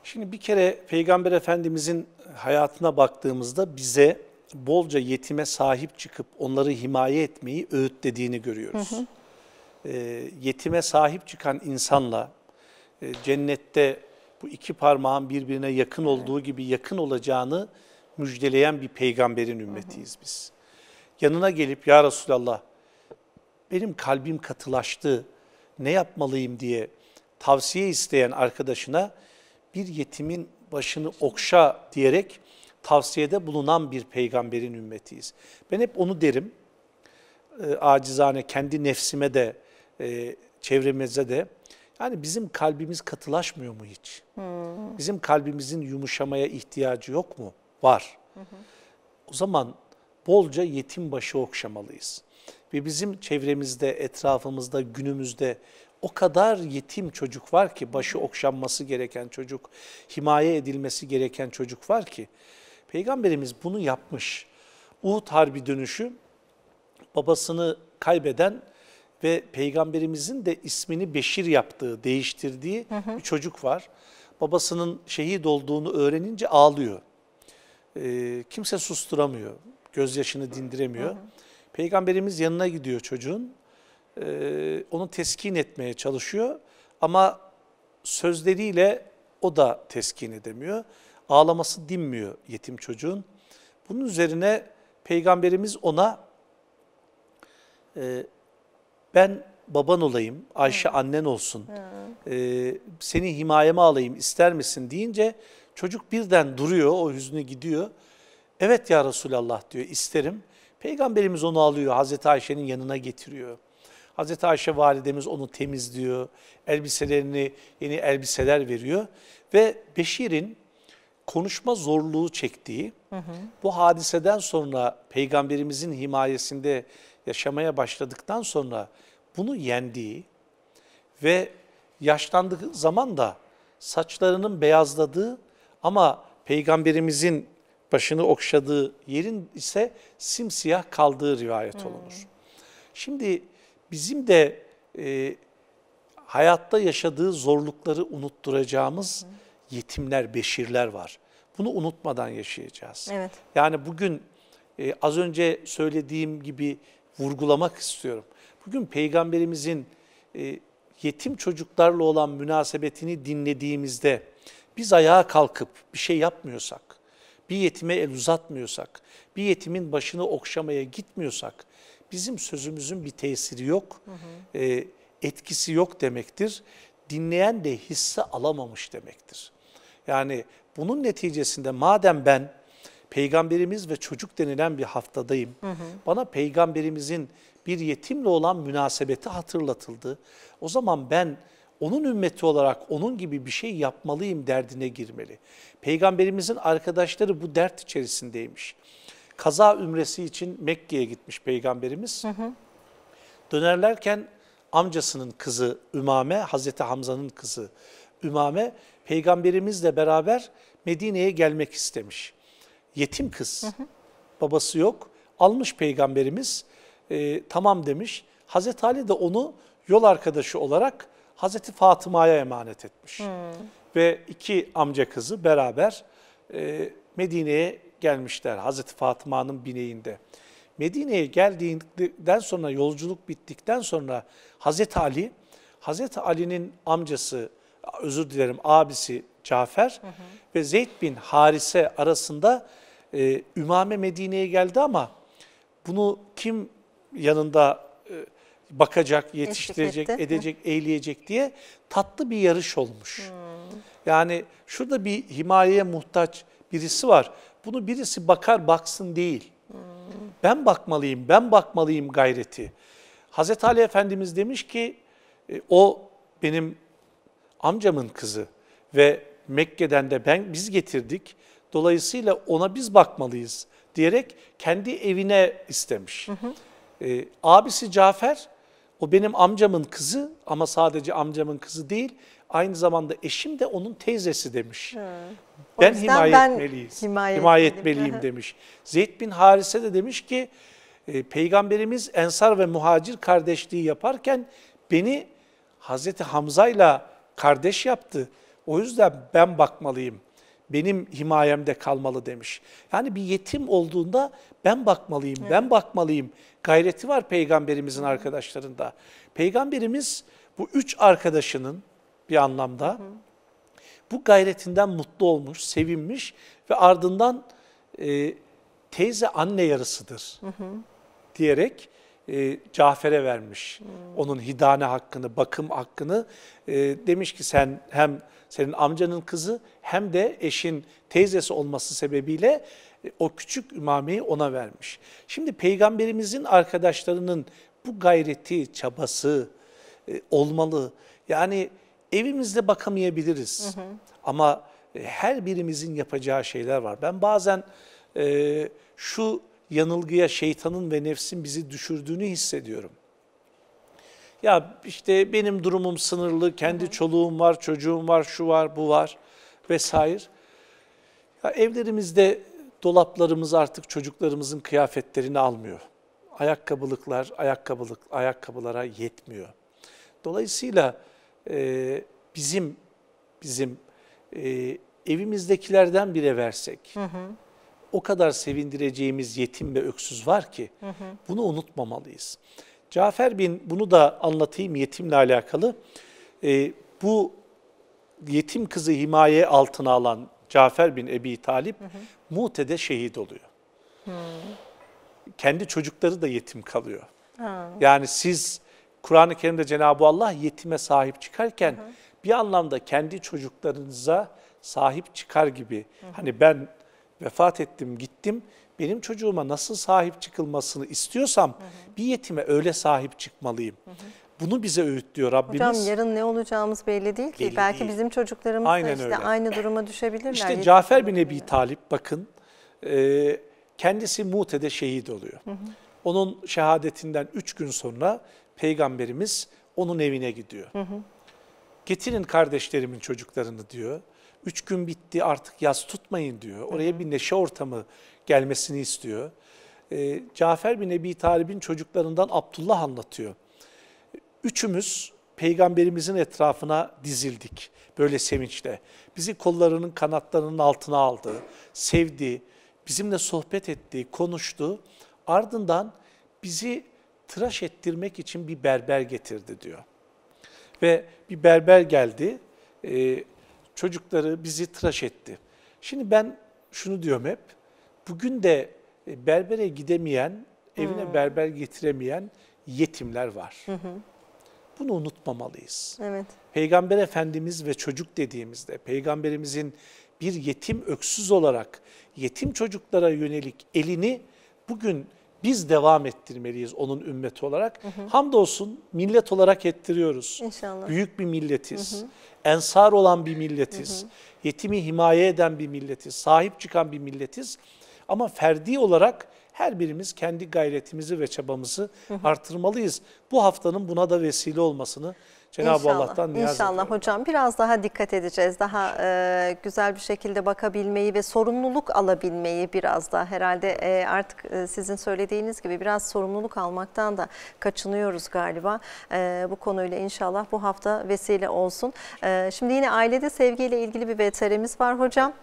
Şimdi bir kere Peygamber Efendimizin hayatına baktığımızda bize bolca yetime sahip çıkıp onları himaye etmeyi öğütlediğini görüyoruz. Hı hı. E, yetime sahip çıkan insanla e, cennette bu iki parmağın birbirine yakın olduğu gibi yakın olacağını müjdeleyen bir peygamberin ümmetiyiz biz. Yanına gelip ya Resulallah benim kalbim katılaştı ne yapmalıyım diye tavsiye isteyen arkadaşına bir yetimin başını okşa diyerek tavsiyede bulunan bir peygamberin ümmetiyiz. Ben hep onu derim. Ee, acizane kendi nefsime de e, çevremize de yani bizim kalbimiz katılaşmıyor mu hiç? Hmm. Bizim kalbimizin yumuşamaya ihtiyacı yok mu? Var. Hı O zaman bolca yetim başı okşamalıyız. Ve bizim çevremizde, etrafımızda, günümüzde o kadar yetim çocuk var ki, başı okşanması gereken çocuk, himaye edilmesi gereken çocuk var ki. Peygamberimiz bunu yapmış. Uhud Harbi dönüşü babasını kaybeden ve peygamberimizin de ismini Beşir yaptığı, değiştirdiği hı hı. bir çocuk var. Babasının şehit olduğunu öğrenince ağlıyor. E, kimse susturamıyor, gözyaşını dindiremiyor. Hı hı. Peygamberimiz yanına gidiyor çocuğun, e, onu teskin etmeye çalışıyor ama sözleriyle o da teskin edemiyor. Ağlaması dinmiyor yetim çocuğun. Bunun üzerine Peygamberimiz ona ee, ben baban olayım, Ayşe Hı. annen olsun, e, seni himayeme alayım ister misin deyince çocuk birden duruyor, o hüznü gidiyor. Evet ya Resulallah diyor isterim. Peygamberimiz onu alıyor, Hazreti Ayşe'nin yanına getiriyor. Hazreti Ayşe validemiz onu temizliyor, elbiselerini, yeni elbiseler veriyor. Ve Beşir'in konuşma zorluğu çektiği, hı hı. bu hadiseden sonra peygamberimizin himayesinde yaşamaya başladıktan sonra bunu yendiği ve yaşlandığı zaman da saçlarının beyazladığı ama peygamberimizin başını okşadığı yerin ise simsiyah kaldığı rivayet hmm. olunur. hmm. Şimdi bizim de e, hayatta yaşadığı zorlukları unutturacağımız hmm. yetimler, beşirler var. Bunu unutmadan yaşayacağız. Evet. Yani bugün e, az önce söylediğim gibi vurgulamak istiyorum. Bugün Peygamberimizin e, yetim çocuklarla olan münasebetini dinlediğimizde biz ayağa kalkıp bir şey yapmıyorsak, bir yetime el uzatmıyorsak, bir yetimin başını okşamaya gitmiyorsak bizim sözümüzün bir tesiri yok, hı hı. E, etkisi yok demektir. Dinleyen de hisse alamamış demektir. Yani bunun neticesinde madem ben peygamberimiz ve çocuk denilen bir haftadayım. Hı hı. Bana peygamberimizin bir yetimle olan münasebeti hatırlatıldı. O zaman ben onun ümmeti olarak onun gibi bir şey yapmalıyım derdine girmeli. Peygamberimizin arkadaşları bu dert içerisindeymiş. Kaza ümresi için Mekke'ye gitmiş peygamberimiz. Hı hı. Dönerlerken amcasının kızı Ümame, Hazreti Hamza'nın kızı Ümame peygamberimizle beraber Medine'ye gelmek istemiş yetim kız. Hı hı. Babası yok. Almış peygamberimiz e, tamam demiş. Hazreti Ali de onu yol arkadaşı olarak Hazreti Fatıma'ya emanet etmiş. Hı. Ve iki amca kızı beraber e, Medine'ye gelmişler Hazreti Fatıma'nın bineğinde. Medine'ye geldiğinden sonra yolculuk bittikten sonra Hazreti Ali, Hazreti Ali'nin amcası, özür dilerim abisi Cafer hı hı. ve Zeyd bin Harise arasında e, Ümame Medine'ye geldi ama bunu kim yanında e, bakacak, yetiştirecek, etti. edecek, eğleyecek diye tatlı bir yarış olmuş. Hmm. Yani şurada bir himayeye muhtaç birisi var. Bunu birisi bakar baksın değil. Hmm. Ben bakmalıyım, ben bakmalıyım gayreti. Hazreti Ali Efendimiz demiş ki e, o benim amcamın kızı ve Mekke'den de ben biz getirdik. Dolayısıyla ona biz bakmalıyız diyerek kendi evine istemiş. Hı hı. E, abisi Cafer, o benim amcamın kızı ama sadece amcamın kızı değil, aynı zamanda eşim de onun teyzesi demiş. Hı. ben himaye ben etmeliyiz, himaye, himaye etmeliyim, etmeliyim demiş. Zeyd bin Harise de demiş ki, e, Peygamberimiz Ensar ve Muhacir kardeşliği yaparken beni Hazreti Hamza ile kardeş yaptı. O yüzden ben bakmalıyım benim himayemde kalmalı demiş. Yani bir yetim olduğunda ben bakmalıyım, evet. ben bakmalıyım gayreti var peygamberimizin Hı. arkadaşlarında. Peygamberimiz bu üç arkadaşının bir anlamda Hı. bu gayretinden mutlu olmuş, sevinmiş ve ardından e, teyze anne yarısıdır Hı. diyerek e, Cafer'e vermiş. Hmm. Onun hidane hakkını, bakım hakkını. E, demiş ki sen hem senin amcanın kızı hem de eşin teyzesi olması sebebiyle e, o küçük ümameyi ona vermiş. Şimdi peygamberimizin arkadaşlarının bu gayreti, çabası e, olmalı. Yani evimizde bakamayabiliriz hı hı. ama e, her birimizin yapacağı şeyler var. Ben bazen e, şu yanılgıya şeytanın ve nefsin bizi düşürdüğünü hissediyorum. Ya işte benim durumum sınırlı, kendi çoluğum var, çocuğum var, şu var, bu var vesaire. Ya evlerimizde dolaplarımız artık çocuklarımızın kıyafetlerini almıyor. Ayakkabılıklar, ayakkabılık, ayakkabılara yetmiyor. Dolayısıyla e, bizim bizim e, evimizdekilerden bile versek, hı hı o kadar sevindireceğimiz yetim ve öksüz var ki hı hı. bunu unutmamalıyız. Cafer bin bunu da anlatayım yetimle alakalı. E, bu yetim kızı himaye altına alan Cafer bin Ebi Talip hı Mute'de şehit oluyor. Hı. Kendi çocukları da yetim kalıyor. Ha. Yani siz Kur'an-ı Kerim'de Cenab-ı Allah yetime sahip çıkarken hı hı. bir anlamda kendi çocuklarınıza sahip çıkar gibi. Hı hı. Hani ben vefat ettim gittim benim çocuğuma nasıl sahip çıkılmasını istiyorsam hı hı. bir yetime öyle sahip çıkmalıyım. Hı hı. Bunu bize öğütlüyor Rabbimiz. Hocam yarın ne olacağımız belli değil ki. Belli Belki değil. bizim çocuklarımız Aynen da işte öyle. aynı duruma düşebilirler. İşte Cafer bin Ebi Talip bakın e, kendisi Mute'de şehit oluyor. Hı hı. Onun şehadetinden üç gün sonra peygamberimiz onun evine gidiyor. Hı hı. Getirin kardeşlerimin çocuklarını diyor. Üç gün bitti artık yaz tutmayın diyor. Oraya bir neşe ortamı gelmesini istiyor. E, Cafer bin Ebi Talib'in çocuklarından Abdullah anlatıyor. Üçümüz peygamberimizin etrafına dizildik böyle sevinçle. Bizi kollarının kanatlarının altına aldı, sevdi, bizimle sohbet etti, konuştu. Ardından bizi tıraş ettirmek için bir berber getirdi diyor. Ve bir berber geldi, e, çocukları bizi tıraş etti. Şimdi ben şunu diyorum hep, bugün de e, berbere gidemeyen, evine hmm. berber getiremeyen yetimler var. Hı hı. Bunu unutmamalıyız. Evet. Peygamber Efendimiz ve çocuk dediğimizde, Peygamberimizin bir yetim öksüz olarak yetim çocuklara yönelik elini bugün biz devam ettirmeliyiz onun ümmeti olarak. Hı hı. Hamdolsun millet olarak ettiriyoruz. İnşallah. Büyük bir milletiz. Hı hı. Ensar olan bir milletiz. Hı hı. Yetimi himaye eden bir milletiz. Sahip çıkan bir milletiz. Ama ferdi olarak her birimiz kendi gayretimizi ve çabamızı hı hı. artırmalıyız. Bu haftanın buna da vesile olmasını Cenab-ı Allah'tan niyaz İnşallah ediyorum. hocam biraz daha dikkat edeceğiz. Daha e, güzel bir şekilde bakabilmeyi ve sorumluluk alabilmeyi biraz daha herhalde e, artık e, sizin söylediğiniz gibi biraz sorumluluk almaktan da kaçınıyoruz galiba. E, bu konuyla inşallah bu hafta vesile olsun. E, şimdi yine ailede sevgiyle ilgili bir VTR'miz var hocam.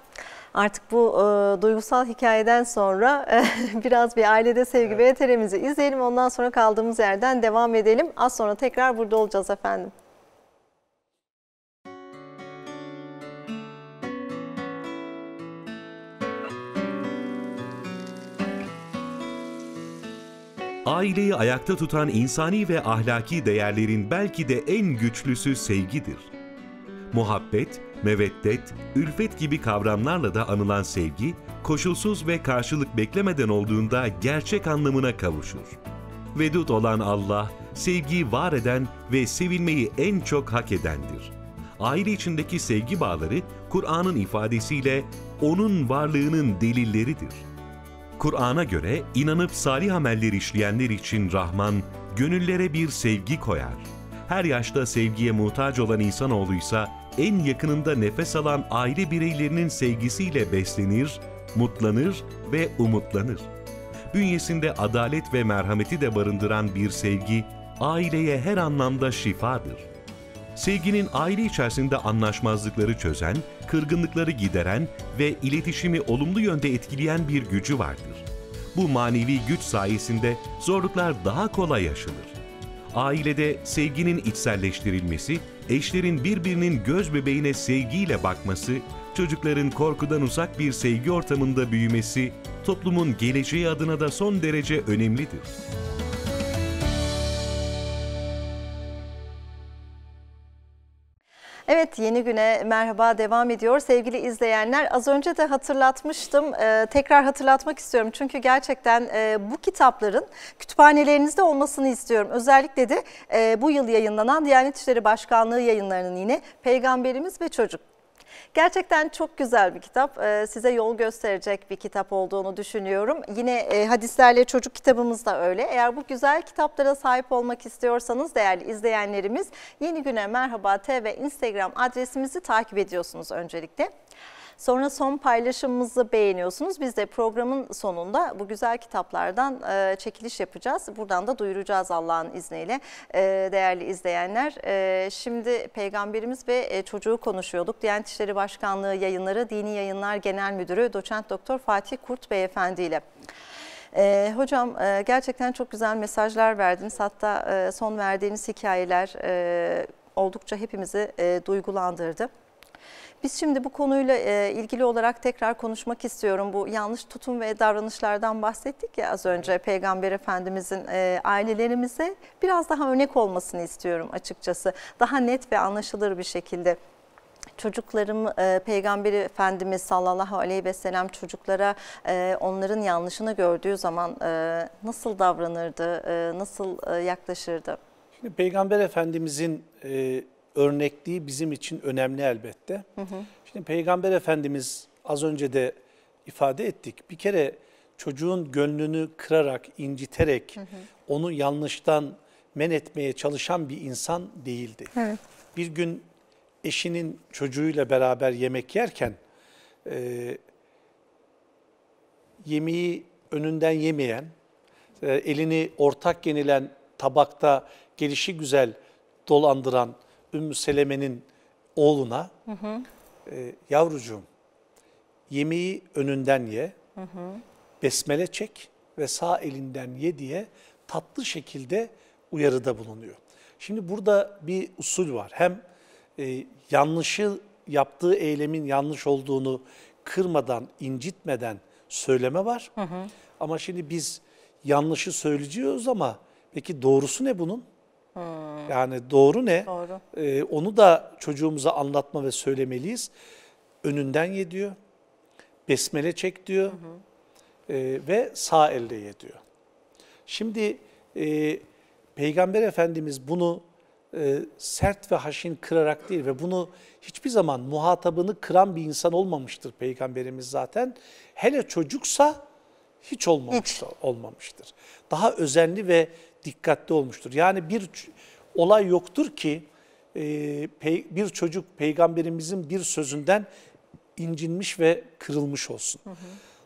Artık bu e, duygusal hikayeden sonra e, biraz bir ailede sevgi evet. ve teremizi izleyelim. Ondan sonra kaldığımız yerden devam edelim. Az sonra tekrar burada olacağız efendim. Aileyi ayakta tutan insani ve ahlaki değerlerin belki de en güçlüsü sevgidir muhabbet, meveddet, ülfet gibi kavramlarla da anılan sevgi, koşulsuz ve karşılık beklemeden olduğunda gerçek anlamına kavuşur. Vedud olan Allah, sevgiyi var eden ve sevilmeyi en çok hak edendir. Aile içindeki sevgi bağları, Kur'an'ın ifadesiyle onun varlığının delilleridir. Kur'an'a göre inanıp salih ameller işleyenler için Rahman, gönüllere bir sevgi koyar. Her yaşta sevgiye muhtaç olan insanoğluysa en yakınında nefes alan aile bireylerinin sevgisiyle beslenir, mutlanır ve umutlanır. Bünyesinde adalet ve merhameti de barındıran bir sevgi, aileye her anlamda şifadır. Sevginin aile içerisinde anlaşmazlıkları çözen, kırgınlıkları gideren ve iletişimi olumlu yönde etkileyen bir gücü vardır. Bu manevi güç sayesinde zorluklar daha kolay aşılır ailede sevginin içselleştirilmesi, eşlerin birbirinin göz bebeğine sevgiyle bakması, çocukların korkudan uzak bir sevgi ortamında büyümesi, toplumun geleceği adına da son derece önemlidir. Evet yeni güne merhaba devam ediyor sevgili izleyenler. Az önce de hatırlatmıştım. Ee, tekrar hatırlatmak istiyorum. Çünkü gerçekten e, bu kitapların kütüphanelerinizde olmasını istiyorum. Özellikle de e, bu yıl yayınlanan Diyanet İşleri Başkanlığı yayınlarının yine Peygamberimiz ve Çocuk Gerçekten çok güzel bir kitap. Ee, size yol gösterecek bir kitap olduğunu düşünüyorum. Yine e, hadislerle çocuk kitabımız da öyle. Eğer bu güzel kitaplara sahip olmak istiyorsanız değerli izleyenlerimiz Yeni Güne Merhaba TV Instagram adresimizi takip ediyorsunuz öncelikle. Sonra son paylaşımımızı beğeniyorsunuz. Biz de programın sonunda bu güzel kitaplardan e, çekiliş yapacağız. Buradan da duyuracağız Allah'ın izniyle e, değerli izleyenler. E, şimdi Peygamberimiz ve e, çocuğu konuşuyorduk. Diyanet İşleri Başkanlığı yayınları Dini Yayınlar Genel Müdürü Doçent Doktor Fatih Kurt Beyefendi ile. E, hocam e, gerçekten çok güzel mesajlar verdiniz. Hatta e, son verdiğiniz hikayeler e, oldukça hepimizi e, duygulandırdı. Biz şimdi bu konuyla e, ilgili olarak tekrar konuşmak istiyorum. Bu yanlış tutum ve davranışlardan bahsettik ya az önce Peygamber Efendimizin e, ailelerimize biraz daha örnek olmasını istiyorum açıkçası. Daha net ve anlaşılır bir şekilde çocuklarım e, Peygamber Efendimiz sallallahu aleyhi ve sellem çocuklara onların yanlışını gördüğü zaman nasıl davranırdı, nasıl yaklaşırdı? Şimdi Peygamber Efendimizin örnekliği bizim için önemli elbette. Hı hı. Şimdi Peygamber Efendimiz az önce de ifade ettik. Bir kere çocuğun gönlünü kırarak, inciterek hı hı. onu yanlıştan men etmeye çalışan bir insan değildi. Evet. Bir gün eşinin çocuğuyla beraber yemek yerken e, yemeği önünden yemeyen, e, elini ortak yenilen tabakta gelişi güzel dolandıran Ümmü Seleme'nin oğluna hı hı. E, ee, yavrucuğum yemeği önünden ye, hı hı. besmele çek ve sağ elinden ye diye tatlı şekilde uyarıda bulunuyor. Şimdi burada bir usul var. Hem e, yanlışı yaptığı eylemin yanlış olduğunu kırmadan, incitmeden söyleme var. Hı hı. Ama şimdi biz yanlışı söyleyeceğiz ama peki doğrusu ne bunun? Hmm. Yani doğru ne? Doğru. Ee, onu da çocuğumuza anlatma ve söylemeliyiz. Önünden ye diyor, besmele çek diyor hı hı. E, ve sağ elde ye diyor. Şimdi e, Peygamber Efendimiz bunu e, sert ve haşin kırarak değil ve bunu hiçbir zaman muhatabını kıran bir insan olmamıştır Peygamberimiz zaten. Hele çocuksa hiç olmamıştır. Hiç. olmamıştır. Daha özenli ve dikkatli olmuştur. Yani bir olay yoktur ki e, bir çocuk peygamberimizin bir sözünden incinmiş ve kırılmış olsun. Hı hı.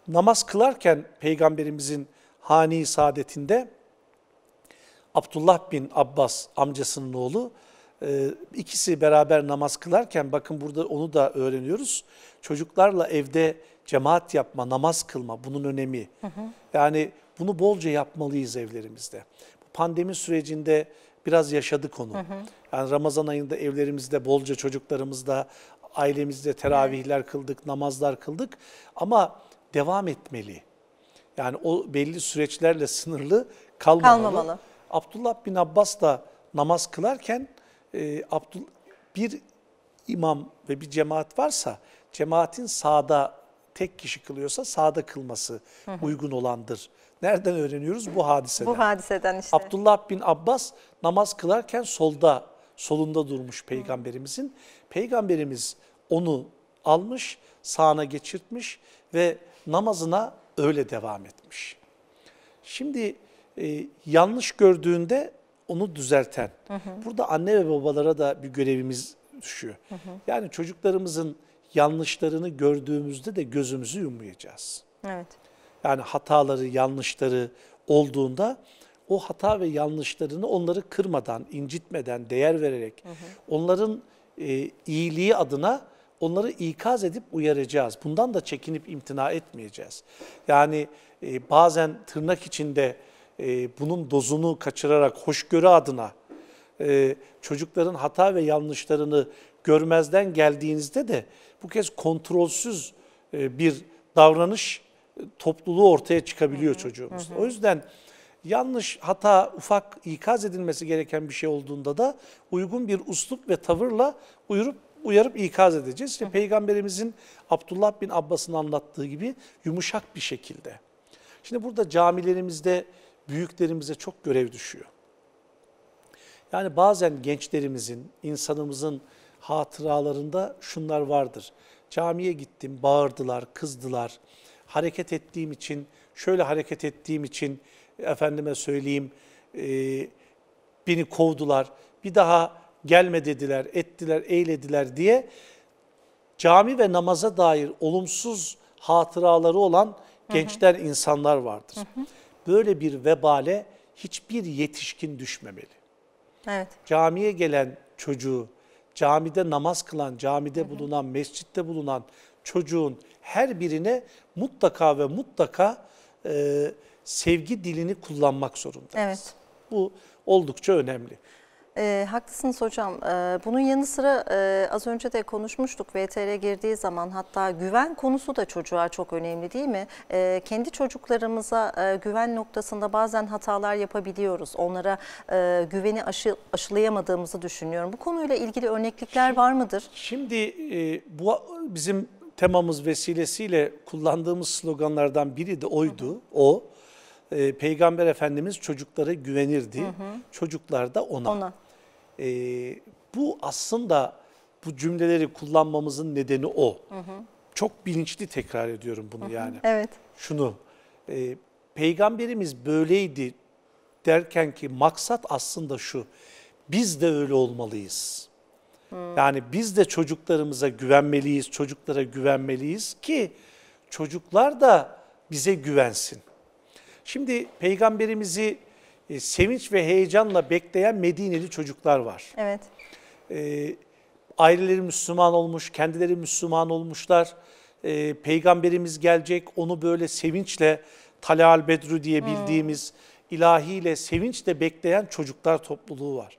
Namaz kılarken peygamberimizin hani saadetinde Abdullah bin Abbas amcasının oğlu e, ikisi beraber namaz kılarken bakın burada onu da öğreniyoruz. Çocuklarla evde cemaat yapma, namaz kılma bunun önemi. Hı hı. Yani bunu bolca yapmalıyız evlerimizde pandemi sürecinde biraz yaşadık onu. Hı hı. Yani Ramazan ayında evlerimizde bolca çocuklarımızda, ailemizde teravihler kıldık, namazlar kıldık ama devam etmeli. Yani o belli süreçlerle sınırlı kalmamalı. kalmamalı. Abdullah bin Abbas da namaz kılarken e, Abdul bir imam ve bir cemaat varsa cemaatin sağda tek kişi kılıyorsa sağda kılması hı hı. uygun olandır Nereden öğreniyoruz? Bu hadiseden. Bu hadiseden işte. Abdullah bin Abbas namaz kılarken solda, solunda durmuş peygamberimizin. Peygamberimiz onu almış, sağına geçirtmiş ve namazına öyle devam etmiş. Şimdi e, yanlış gördüğünde onu düzelten. Hı hı. Burada anne ve babalara da bir görevimiz düşüyor. Hı hı. Yani çocuklarımızın yanlışlarını gördüğümüzde de gözümüzü yummayacağız. Evet. Yani hataları, yanlışları olduğunda o hata ve yanlışlarını onları kırmadan, incitmeden, değer vererek hı hı. onların e, iyiliği adına onları ikaz edip uyaracağız. Bundan da çekinip imtina etmeyeceğiz. Yani e, bazen tırnak içinde e, bunun dozunu kaçırarak hoşgörü adına e, çocukların hata ve yanlışlarını görmezden geldiğinizde de bu kez kontrolsüz e, bir davranış topluluğu ortaya çıkabiliyor hı hı. çocuğumuzda. Hı hı. O yüzden yanlış, hata, ufak ikaz edilmesi gereken bir şey olduğunda da uygun bir uslup ve tavırla uyurup uyarıp ikaz edeceğiz. İşte hı hı. Peygamberimizin Abdullah bin Abbas'ın anlattığı gibi yumuşak bir şekilde. Şimdi burada camilerimizde büyüklerimize çok görev düşüyor. Yani bazen gençlerimizin, insanımızın hatıralarında şunlar vardır. Camiye gittim, bağırdılar, kızdılar hareket ettiğim için, şöyle hareket ettiğim için efendime söyleyeyim e, beni kovdular, bir daha gelme dediler, ettiler, eylediler diye cami ve namaza dair olumsuz hatıraları olan hı hı. gençler, insanlar vardır. Hı hı. Böyle bir vebale hiçbir yetişkin düşmemeli. Evet. Camiye gelen çocuğu, camide namaz kılan, camide bulunan, mescitte bulunan çocuğun her birine mutlaka ve mutlaka e, sevgi dilini kullanmak zorundayız. Evet. Bu oldukça önemli. E, haklısınız hocam. E, bunun yanı sıra e, az önce de konuşmuştuk VTR girdiği zaman hatta güven konusu da çocuğa çok önemli değil mi? E, kendi çocuklarımıza e, güven noktasında bazen hatalar yapabiliyoruz. Onlara e, güveni aşı, aşılayamadığımızı düşünüyorum. Bu konuyla ilgili örneklikler şimdi, var mıdır? Şimdi e, bu bizim temamız vesilesiyle kullandığımız sloganlardan biri de oydu. Hı hı. O e, Peygamber Efendimiz çocuklara güvenirdi. Hı hı. Çocuklar da ona. ona. E, bu aslında bu cümleleri kullanmamızın nedeni o. Hı hı. Çok bilinçli tekrar ediyorum bunu hı hı. yani. Evet. Şunu e, peygamberimiz böyleydi derken ki maksat aslında şu. Biz de öyle olmalıyız. Yani biz de çocuklarımıza güvenmeliyiz, çocuklara güvenmeliyiz ki çocuklar da bize güvensin. Şimdi peygamberimizi e, sevinç ve heyecanla bekleyen Medineli çocuklar var. Evet. E, aileleri Müslüman olmuş, kendileri Müslüman olmuşlar. E, peygamberimiz gelecek, onu böyle sevinçle Talal Bedru diye hmm. bildiğimiz hmm. ilahiyle sevinçle bekleyen çocuklar topluluğu var.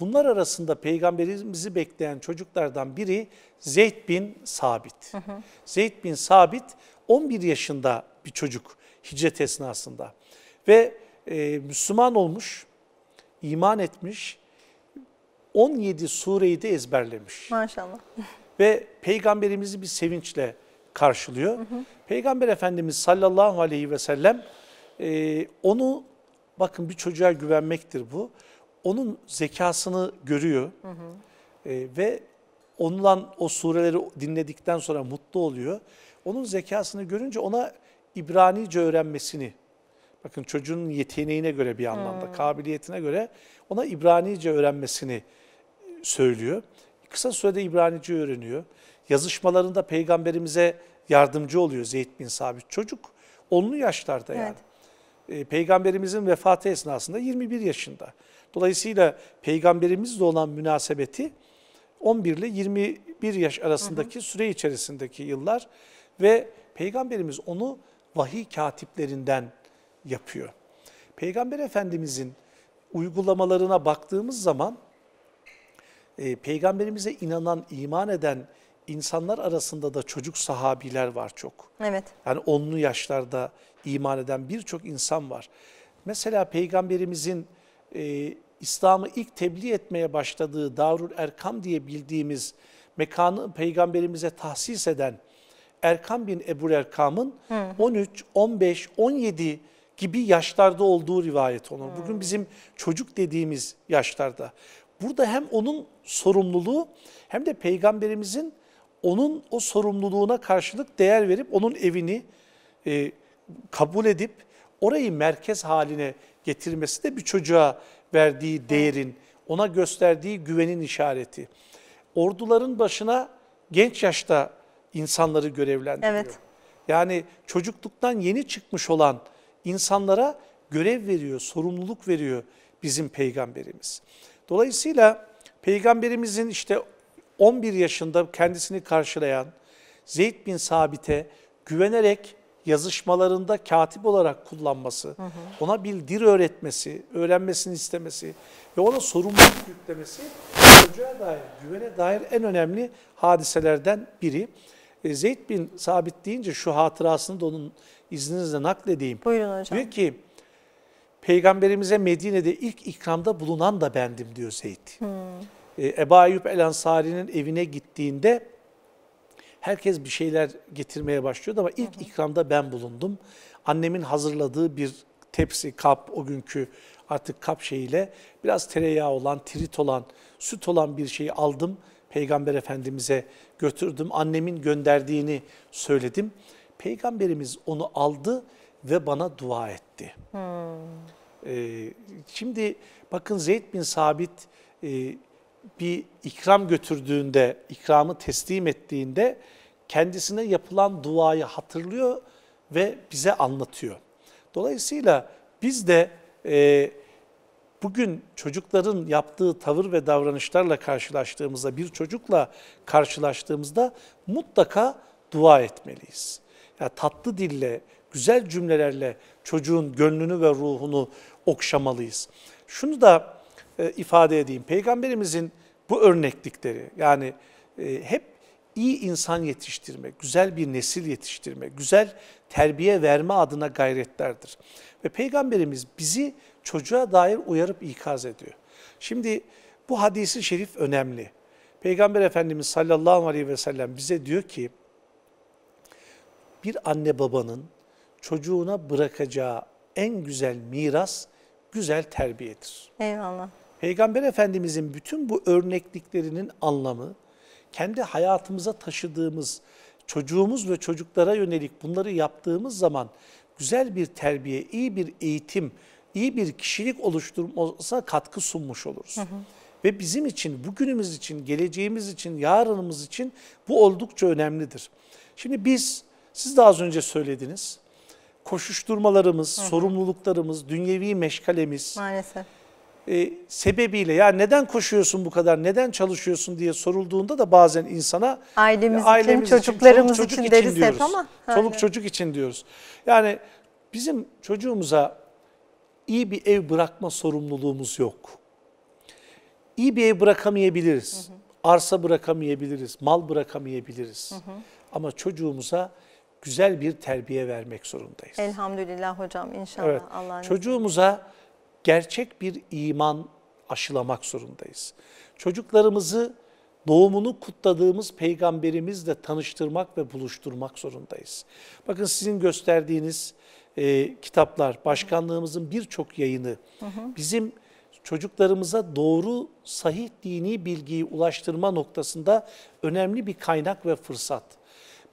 Bunlar arasında peygamberimizi bekleyen çocuklardan biri Zeyd bin Sabit. Hı hı. Zeyd bin Sabit 11 yaşında bir çocuk hicret esnasında ve e, Müslüman olmuş, iman etmiş, 17 sureyi de ezberlemiş. Maşallah. Ve peygamberimizi bir sevinçle karşılıyor. Hı hı. Peygamber Efendimiz sallallahu aleyhi ve sellem e, onu bakın bir çocuğa güvenmektir bu onun zekasını görüyor hı hı. E, ee, ve onunla o sureleri dinledikten sonra mutlu oluyor. Onun zekasını görünce ona İbranice öğrenmesini, bakın çocuğun yeteneğine göre bir anlamda, hmm. kabiliyetine göre ona İbranice öğrenmesini söylüyor. Kısa sürede İbranice öğreniyor. Yazışmalarında peygamberimize yardımcı oluyor Zeyd bin Sabit. Çocuk onlu yaşlarda yani. Evet. Ee, peygamberimizin vefatı esnasında 21 yaşında. Dolayısıyla peygamberimizle olan münasebeti 11 ile 21 yaş arasındaki hı hı. süre içerisindeki yıllar ve peygamberimiz onu vahiy katiplerinden yapıyor. Peygamber Efendimizin uygulamalarına baktığımız zaman e, peygamberimize inanan, iman eden insanlar arasında da çocuk sahabiler var çok. Evet. Yani onlu yaşlarda iman eden birçok insan var. Mesela peygamberimizin e, İslam'ı ilk tebliğ etmeye başladığı Darul Erkam diye bildiğimiz mekanı peygamberimize tahsis eden Erkam bin Ebu Erkam'ın 13, 15, 17 gibi yaşlarda olduğu rivayet olur. Bugün bizim çocuk dediğimiz yaşlarda. Burada hem onun sorumluluğu hem de peygamberimizin onun o sorumluluğuna karşılık değer verip onun evini e, kabul edip orayı merkez haline getirmesi de bir çocuğa verdiği değerin, ona gösterdiği güvenin işareti. Orduların başına genç yaşta insanları görevlendiriyor. Evet. Yani çocukluktan yeni çıkmış olan insanlara görev veriyor, sorumluluk veriyor bizim peygamberimiz. Dolayısıyla peygamberimizin işte 11 yaşında kendisini karşılayan Zeyd bin Sabit'e güvenerek yazışmalarında katip olarak kullanması, hı hı. ona bir dil öğretmesi, öğrenmesini istemesi ve ona sorumluluk yüklemesi çocuğa dair, güvene dair en önemli hadiselerden biri. E, Zeyd bin Sabit deyince şu hatırasını da onun izninizle nakledeyim. Buyurun hocam. Diyor ki, Peygamberimize Medine'de ilk ikramda bulunan da bendim diyor Zeyd. Hmm. Ee, Eba Eyyub el Ansari'nin evine gittiğinde Herkes bir şeyler getirmeye başlıyordu ama ilk hı hı. ikramda ben bulundum. Annemin hazırladığı bir tepsi, kap, o günkü artık kap şeyiyle biraz tereyağı olan, trit olan, süt olan bir şeyi aldım. Peygamber Efendimiz'e götürdüm. Annemin gönderdiğini söyledim. Peygamberimiz onu aldı ve bana dua etti. Hmm. Ee, şimdi bakın Zeyd bin Sabit e, bir ikram götürdüğünde, ikramı teslim ettiğinde kendisine yapılan duayı hatırlıyor ve bize anlatıyor. Dolayısıyla biz de e, bugün çocukların yaptığı tavır ve davranışlarla karşılaştığımızda, bir çocukla karşılaştığımızda mutlaka dua etmeliyiz. Yani tatlı dille, güzel cümlelerle çocuğun gönlünü ve ruhunu okşamalıyız. Şunu da e, ifade edeyim, Peygamberimizin bu örneklikleri yani e, hep iyi insan yetiştirmek, güzel bir nesil yetiştirmek, güzel terbiye verme adına gayretlerdir. Ve Peygamberimiz bizi çocuğa dair uyarıp ikaz ediyor. Şimdi bu hadisi şerif önemli. Peygamber Efendimiz sallallahu aleyhi ve sellem bize diyor ki, bir anne babanın çocuğuna bırakacağı en güzel miras, güzel terbiyedir. Eyvallah. Peygamber Efendimizin bütün bu örnekliklerinin anlamı, kendi hayatımıza taşıdığımız, çocuğumuz ve çocuklara yönelik bunları yaptığımız zaman güzel bir terbiye, iyi bir eğitim, iyi bir kişilik oluşturmasına katkı sunmuş oluruz. Hı hı. Ve bizim için, bugünümüz için, geleceğimiz için, yarınımız için bu oldukça önemlidir. Şimdi biz, siz daha az önce söylediniz, koşuşturmalarımız, hı hı. sorumluluklarımız, dünyevi meşgalemiz, Maalesef e, sebebiyle ya neden koşuyorsun bu kadar, neden çalışıyorsun diye sorulduğunda da bazen insana ailemiz, e, ailemiz için, çocuklarımız için, çoluk, için, deriz için diyoruz. ama. Aynen. Çoluk çocuk için diyoruz. Yani bizim çocuğumuza iyi bir ev bırakma sorumluluğumuz yok. İyi bir ev bırakamayabiliriz. Hı hı. Arsa bırakamayabiliriz, mal bırakamayabiliriz. Hı hı. Ama çocuğumuza güzel bir terbiye vermek zorundayız. Elhamdülillah hocam inşallah. Evet. Allah'ın Çocuğumuza gerçek bir iman aşılamak zorundayız. Çocuklarımızı doğumunu kutladığımız peygamberimizle tanıştırmak ve buluşturmak zorundayız. Bakın sizin gösterdiğiniz e, kitaplar, başkanlığımızın birçok yayını bizim çocuklarımıza doğru sahih dini bilgiyi ulaştırma noktasında önemli bir kaynak ve fırsat.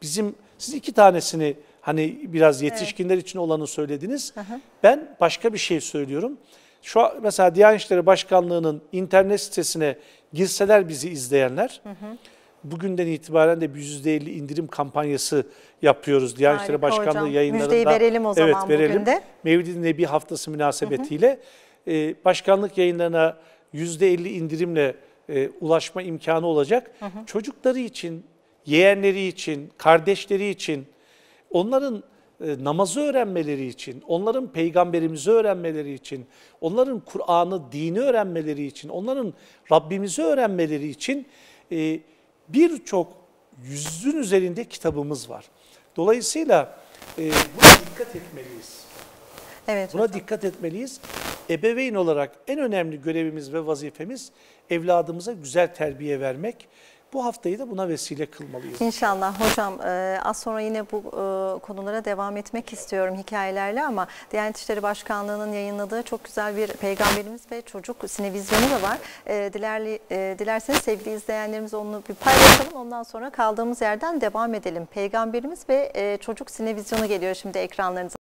Bizim siz iki tanesini hani biraz yetişkinler evet. için olanı söylediniz. Hı hı. Ben başka bir şey söylüyorum. Şu mesela Diyanet İşleri Başkanlığı'nın internet sitesine girseler bizi izleyenler hı hı. bugünden itibaren de %50 indirim kampanyası yapıyoruz. Diyanet İşleri Başkanlığı hocam. yayınlarında. Müjdeyi verelim o zaman evet, verelim. bugün de. Mevlid-i Nebi haftası münasebetiyle hı hı. E, başkanlık yayınlarına %50 indirimle e, ulaşma imkanı olacak. Hı hı. Çocukları için, yeğenleri için, kardeşleri için onların e, namazı öğrenmeleri için, onların peygamberimizi öğrenmeleri için, onların Kur'an'ı, dini öğrenmeleri için, onların Rabbimizi öğrenmeleri için e, birçok yüzün üzerinde kitabımız var. Dolayısıyla e, buna dikkat etmeliyiz. Evet, buna hocam. dikkat etmeliyiz. Ebeveyn olarak en önemli görevimiz ve vazifemiz evladımıza güzel terbiye vermek bu haftayı da buna vesile kılmalıyız. İnşallah hocam e, az sonra yine bu e, konulara devam etmek istiyorum hikayelerle ama Diyanet İşleri Başkanlığı'nın yayınladığı çok güzel bir peygamberimiz ve çocuk sinevizyonu da var. E, dilerli, e, dilerseniz sevgili izleyenlerimiz onu bir paylaşalım ondan sonra kaldığımız yerden devam edelim. Peygamberimiz ve e, çocuk sinevizyonu geliyor şimdi ekranlarınıza.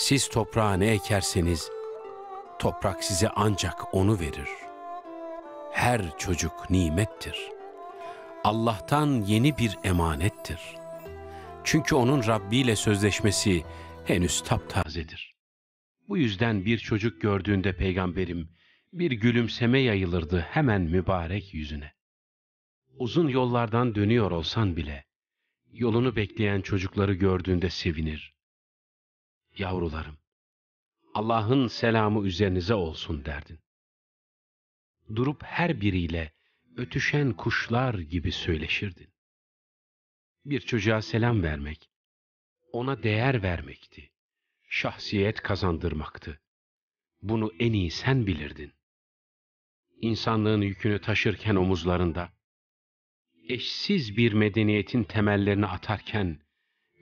Siz toprağa ne ekerseniz, toprak size ancak onu verir. Her çocuk nimettir. Allah'tan yeni bir emanettir. Çünkü onun Rabbi ile sözleşmesi henüz taptazedir. Bu yüzden bir çocuk gördüğünde peygamberim bir gülümseme yayılırdı hemen mübarek yüzüne. Uzun yollardan dönüyor olsan bile yolunu bekleyen çocukları gördüğünde sevinir yavrularım, Allah'ın selamı üzerinize olsun derdin. Durup her biriyle ötüşen kuşlar gibi söyleşirdin. Bir çocuğa selam vermek, ona değer vermekti, şahsiyet kazandırmaktı. Bunu en iyi sen bilirdin. İnsanlığın yükünü taşırken omuzlarında, eşsiz bir medeniyetin temellerini atarken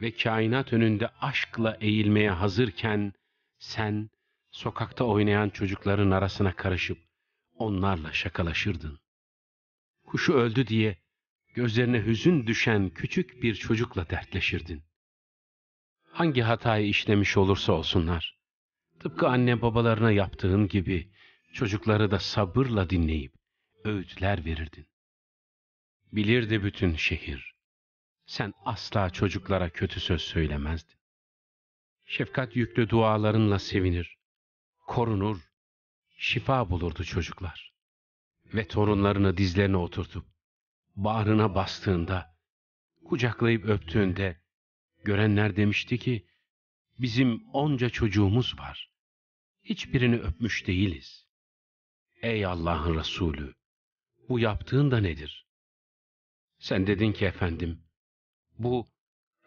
ve kainat önünde aşkla eğilmeye hazırken sen sokakta oynayan çocukların arasına karışıp onlarla şakalaşırdın. Kuşu öldü diye gözlerine hüzün düşen küçük bir çocukla dertleşirdin. Hangi hatayı işlemiş olursa olsunlar, tıpkı anne babalarına yaptığın gibi çocukları da sabırla dinleyip öğütler verirdin. Bilirdi bütün şehir sen asla çocuklara kötü söz söylemezdin. Şefkat yüklü dualarınla sevinir, korunur, şifa bulurdu çocuklar. Ve torunlarını dizlerine oturtup, bağrına bastığında, kucaklayıp öptüğünde, görenler demişti ki, bizim onca çocuğumuz var. Hiçbirini öpmüş değiliz. Ey Allah'ın Resulü! Bu yaptığın da nedir? Sen dedin ki efendim, bu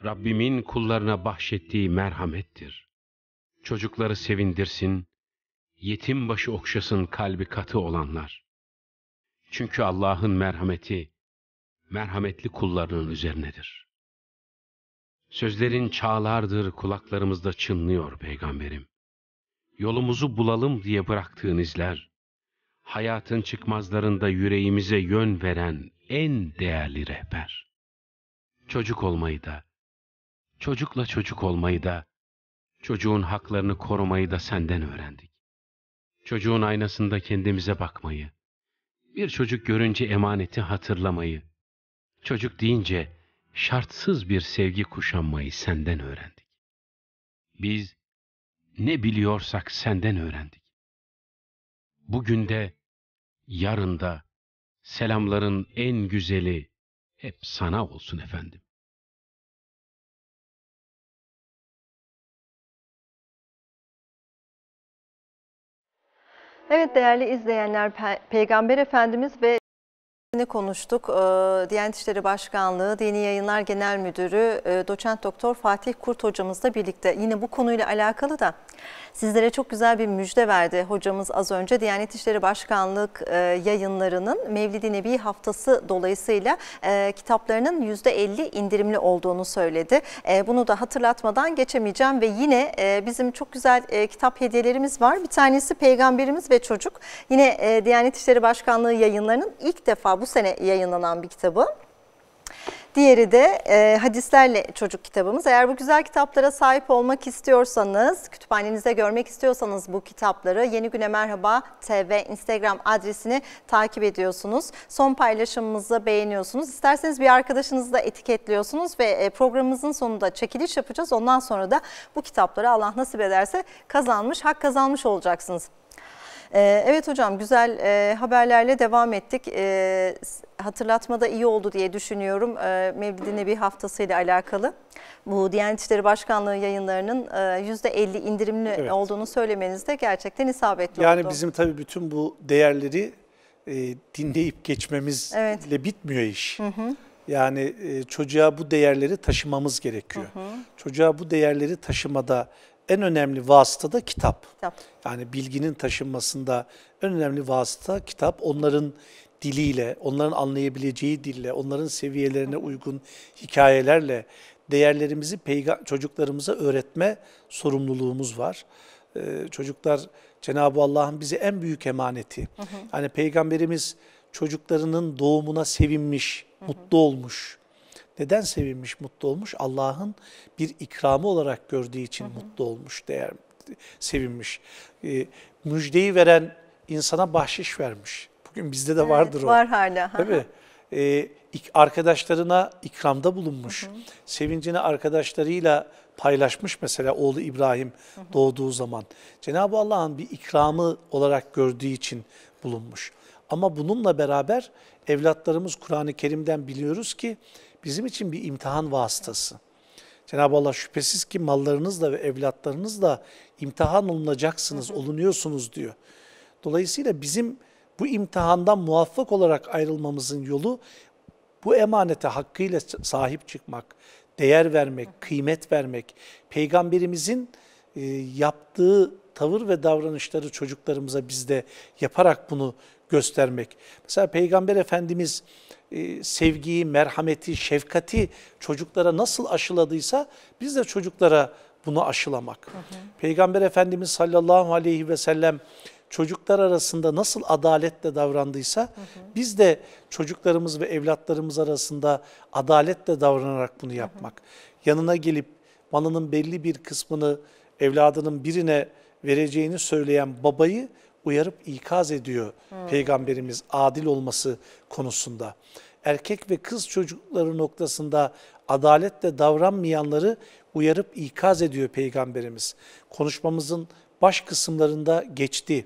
Rabbimin kullarına bahşettiği merhamettir. Çocukları sevindirsin, yetim başı okşasın kalbi katı olanlar. Çünkü Allah'ın merhameti, merhametli kullarının üzerinedir. Sözlerin çağlardır kulaklarımızda çınlıyor peygamberim. Yolumuzu bulalım diye bıraktığın izler, hayatın çıkmazlarında yüreğimize yön veren en değerli rehber.'' çocuk olmayı da, çocukla çocuk olmayı da, çocuğun haklarını korumayı da senden öğrendik. Çocuğun aynasında kendimize bakmayı, bir çocuk görünce emaneti hatırlamayı, çocuk deyince şartsız bir sevgi kuşanmayı senden öğrendik. Biz ne biliyorsak senden öğrendik. Bugün de, yarında selamların en güzeli, hep sana olsun efendim. Evet değerli izleyenler Pe Peygamber Efendimiz ve ne konuştuk. Ee, Diyanet İşleri Başkanlığı Dini Yayınlar Genel Müdürü e, Doçent Doktor Fatih Kurt hocamızla birlikte yine bu konuyla alakalı da Sizlere çok güzel bir müjde verdi hocamız az önce. Diyanet İşleri Başkanlık e, yayınlarının Mevlid-i Nebi haftası dolayısıyla e, kitaplarının %50 indirimli olduğunu söyledi. E, bunu da hatırlatmadan geçemeyeceğim ve yine bizim çok güzel kitap hediyelerimiz var. Bir tanesi Peygamberimiz ve Çocuk. Yine Diyanet İşleri Başkanlığı yayınlarının ilk defa bu sene yayınlanan bir kitabı. Diğeri de e, hadislerle çocuk kitabımız. Eğer bu güzel kitaplara sahip olmak istiyorsanız, kütüphanenizde görmek istiyorsanız bu kitapları Yeni Güne Merhaba TV Instagram adresini takip ediyorsunuz. Son paylaşımımızı beğeniyorsunuz. İsterseniz bir arkadaşınızı da etiketliyorsunuz ve e, programımızın sonunda çekiliş yapacağız. Ondan sonra da bu kitapları Allah nasip ederse kazanmış, hak kazanmış olacaksınız. Ee, evet hocam güzel e, haberlerle devam ettik. Ee, hatırlatma da iyi oldu diye düşünüyorum e, ee, Mevlid-i Nebi haftasıyla alakalı. Bu Diyanet İşleri Başkanlığı yayınlarının e, %50 indirimli evet. olduğunu söylemeniz de gerçekten isabetli yani oldu. Yani bizim tabii bütün bu değerleri e, dinleyip geçmemizle evet. bitmiyor iş. Hı hı. Yani e, çocuğa bu değerleri taşımamız gerekiyor. Hı hı. Çocuğa bu değerleri taşımada en önemli vasıta da kitap. kitap. Yani bilginin taşınmasında en önemli vasıta kitap. Onların diliyle, onların anlayabileceği dille, onların seviyelerine uygun hikayelerle değerlerimizi çocuklarımıza öğretme sorumluluğumuz var. Ee, çocuklar Cenab-ı Allah'ın bize en büyük emaneti. Hani Peygamberimiz çocuklarının doğumuna sevinmiş, hı hı. mutlu olmuş, neden sevinmiş, mutlu olmuş? Allah'ın bir ikramı olarak gördüğü için hı hı. mutlu olmuş, değer, sevinmiş. E, müjdeyi veren insana bahşiş vermiş. Bugün bizde de vardır evet, o. Var hala. Değil E, ee, arkadaşlarına ikramda bulunmuş. Hı hı. Sevincini arkadaşlarıyla paylaşmış mesela oğlu İbrahim hı hı. doğduğu zaman. Cenab-ı Allah'ın bir ikramı olarak gördüğü için bulunmuş. Ama bununla beraber evlatlarımız Kur'an-ı Kerim'den biliyoruz ki bizim için bir imtihan vasıtası. Cenab-ı Allah şüphesiz ki mallarınızla ve evlatlarınızla imtihan olunacaksınız, olunuyorsunuz diyor. Dolayısıyla bizim bu imtihandan muvaffak olarak ayrılmamızın yolu bu emanete hakkıyla sahip çıkmak, değer vermek, kıymet vermek, peygamberimizin yaptığı tavır ve davranışları çocuklarımıza bizde yaparak bunu göstermek. Mesela Peygamber Efendimiz e, sevgiyi, merhameti, şefkati çocuklara nasıl aşıladıysa biz de çocuklara bunu aşılamak. Hı hı. Peygamber Efendimiz sallallahu aleyhi ve sellem çocuklar arasında nasıl adaletle davrandıysa hı hı. biz de çocuklarımız ve evlatlarımız arasında adaletle davranarak bunu yapmak. Hı hı. Yanına gelip malının belli bir kısmını evladının birine vereceğini söyleyen babayı uyarıp ikaz ediyor hmm. peygamberimiz adil olması konusunda. Erkek ve kız çocukları noktasında adaletle davranmayanları uyarıp ikaz ediyor peygamberimiz. Konuşmamızın baş kısımlarında geçti.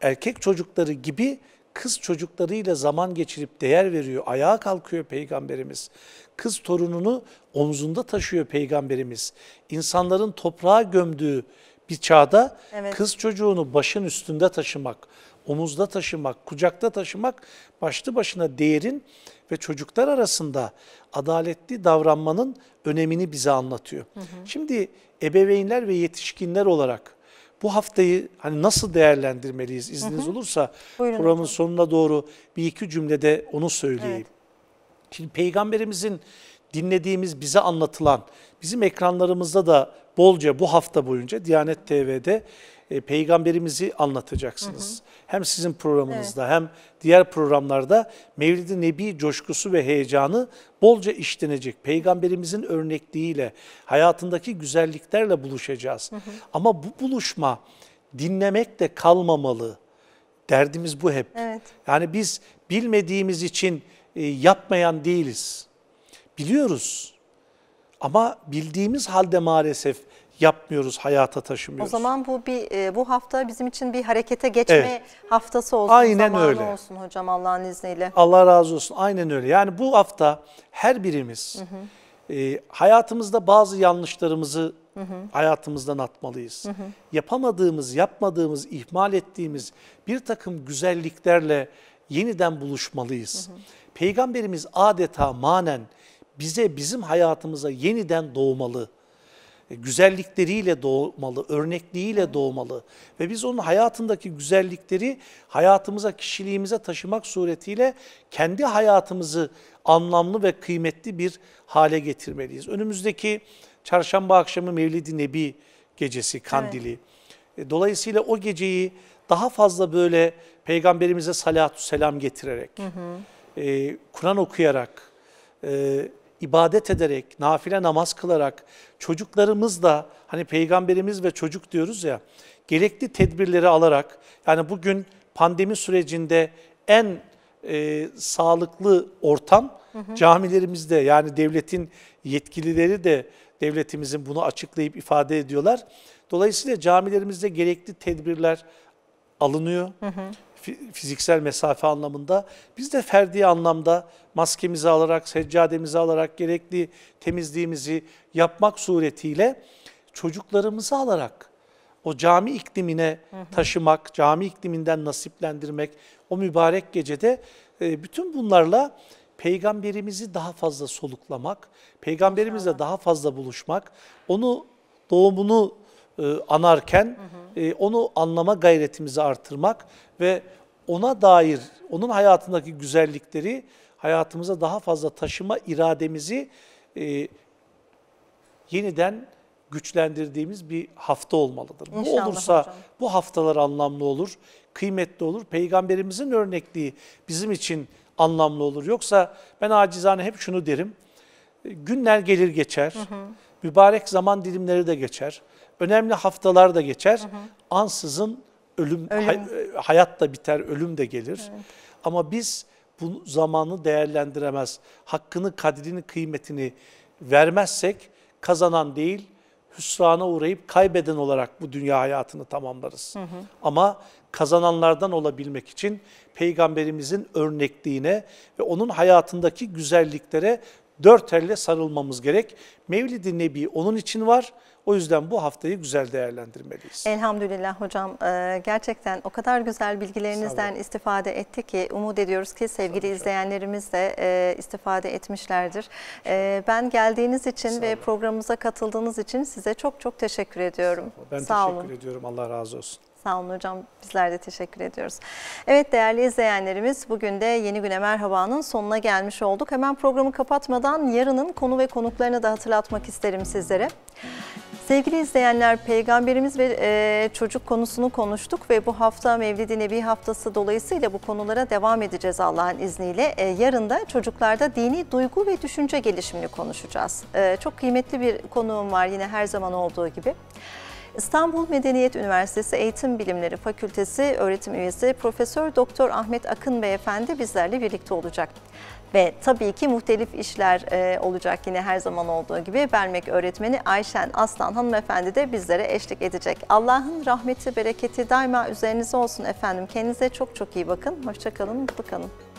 Erkek çocukları gibi kız çocuklarıyla zaman geçirip değer veriyor. Ayağa kalkıyor peygamberimiz. Kız torununu omzunda taşıyor peygamberimiz. İnsanların toprağa gömdüğü bir çağda evet. kız çocuğunu başın üstünde taşımak, omuzda taşımak, kucakta taşımak başlı başına değerin ve çocuklar arasında adaletli davranmanın önemini bize anlatıyor. Hı hı. Şimdi ebeveynler ve yetişkinler olarak bu haftayı hani nasıl değerlendirmeliyiz izniniz hı hı. olursa Buyurun. programın sonuna doğru bir iki cümlede onu söyleyeyim. Evet. Şimdi peygamberimizin dinlediğimiz bize anlatılan Bizim ekranlarımızda da bolca bu hafta boyunca Diyanet TV'de e, peygamberimizi anlatacaksınız. Hı hı. Hem sizin programınızda evet. hem diğer programlarda Mevlid-i Nebi coşkusu ve heyecanı bolca işlenecek. Peygamberimizin örnekliğiyle, hayatındaki güzelliklerle buluşacağız. Hı hı. Ama bu buluşma dinlemek de kalmamalı. Derdimiz bu hep. Evet. Yani biz bilmediğimiz için e, yapmayan değiliz. Biliyoruz ama bildiğimiz halde maalesef yapmıyoruz, hayata taşımıyoruz. O zaman bu bir e, bu hafta bizim için bir harekete geçme evet. haftası olsun, Aynen zamanı öyle. olsun hocam Allah'ın izniyle. Allah razı olsun. Aynen öyle. Yani bu hafta her birimiz hı hı. E, hayatımızda bazı yanlışlarımızı hı hı. hayatımızdan atmalıyız. Hı hı. Yapamadığımız, yapmadığımız, ihmal ettiğimiz bir takım güzelliklerle yeniden buluşmalıyız. Hı hı. Peygamberimiz adeta manen bize, bizim hayatımıza yeniden doğmalı. E, güzellikleriyle doğmalı, örnekliğiyle doğmalı. Ve biz onun hayatındaki güzellikleri hayatımıza, kişiliğimize taşımak suretiyle kendi hayatımızı anlamlı ve kıymetli bir hale getirmeliyiz. Önümüzdeki çarşamba akşamı Mevlid-i Nebi gecesi, kandili. Evet. E, dolayısıyla o geceyi daha fazla böyle peygamberimize salatü selam getirerek, e, Kur'an okuyarak, ibadet ederek, nafile namaz kılarak, çocuklarımızla hani peygamberimiz ve çocuk diyoruz ya, gerekli tedbirleri alarak, yani bugün pandemi sürecinde en e, sağlıklı ortam hı hı. camilerimizde yani devletin yetkilileri de devletimizin bunu açıklayıp ifade ediyorlar. Dolayısıyla camilerimizde gerekli tedbirler alınıyor. Hı hı fiziksel mesafe anlamında biz de ferdi anlamda maskemizi alarak, seccademizi alarak gerekli temizliğimizi yapmak suretiyle çocuklarımızı alarak o cami iklimine taşımak, cami ikliminden nasiplendirmek, o mübarek gecede e, bütün bunlarla peygamberimizi daha fazla soluklamak, peygamberimizle daha fazla buluşmak, onu doğumunu e, anarken E, onu anlama gayretimizi artırmak ve ona dair onun hayatındaki güzellikleri hayatımıza daha fazla taşıma irademizi e, yeniden güçlendirdiğimiz bir hafta olmalıdır. İnşallah bu olursa hocam. bu haftalar anlamlı olur, kıymetli olur. Peygamberimizin örnekliği bizim için anlamlı olur. Yoksa ben acizane hep şunu derim. E, günler gelir geçer. Hı hı. Mübarek zaman dilimleri de geçer. Önemli haftalar da geçer. Hı hı. Ansızın ölüm, ölüm. Hay, e, hayat da biter, ölüm de gelir. Evet. Ama biz bu zamanı değerlendiremez, hakkını, kadrini, kıymetini vermezsek kazanan değil, hüsrana uğrayıp kaybeden olarak bu dünya hayatını tamamlarız. Hı hı. Ama kazananlardan olabilmek için peygamberimizin örnekliğine ve onun hayatındaki güzelliklere dört elle sarılmamız gerek. Mevlid-i Nebi onun için var o yüzden bu haftayı güzel değerlendirmeliyiz. Elhamdülillah hocam. E, gerçekten o kadar güzel bilgilerinizden istifade etti ki umut ediyoruz ki sevgili izleyenlerimiz de e, istifade etmişlerdir. E, ben geldiğiniz için ve programımıza katıldığınız için size çok çok teşekkür ediyorum. Ben Sağ teşekkür olun. ediyorum. Allah razı olsun. Sağ olun hocam. Bizler de teşekkür ediyoruz. Evet değerli izleyenlerimiz bugün de Yeni Güne Merhaba'nın sonuna gelmiş olduk. Hemen programı kapatmadan yarının konu ve konuklarını da hatırlatmak isterim sizlere. Sevgili izleyenler, Peygamberimiz ve e, çocuk konusunu konuştuk ve bu hafta Mevlid-i Nebi haftası dolayısıyla bu konulara devam edeceğiz Allah'ın izniyle. E, yarın da çocuklarda dini duygu ve düşünce gelişimini konuşacağız. E, çok kıymetli bir konuğum var yine her zaman olduğu gibi. İstanbul Medeniyet Üniversitesi Eğitim Bilimleri Fakültesi öğretim üyesi Profesör Doktor Ahmet Akın Beyefendi bizlerle birlikte olacak. Ve tabii ki muhtelif işler e, olacak yine her zaman olduğu gibi. vermek öğretmeni Ayşen Aslan hanımefendi de bizlere eşlik edecek. Allah'ın rahmeti, bereketi daima üzerinize olsun efendim. Kendinize çok çok iyi bakın. Hoşçakalın, mutlu kalın.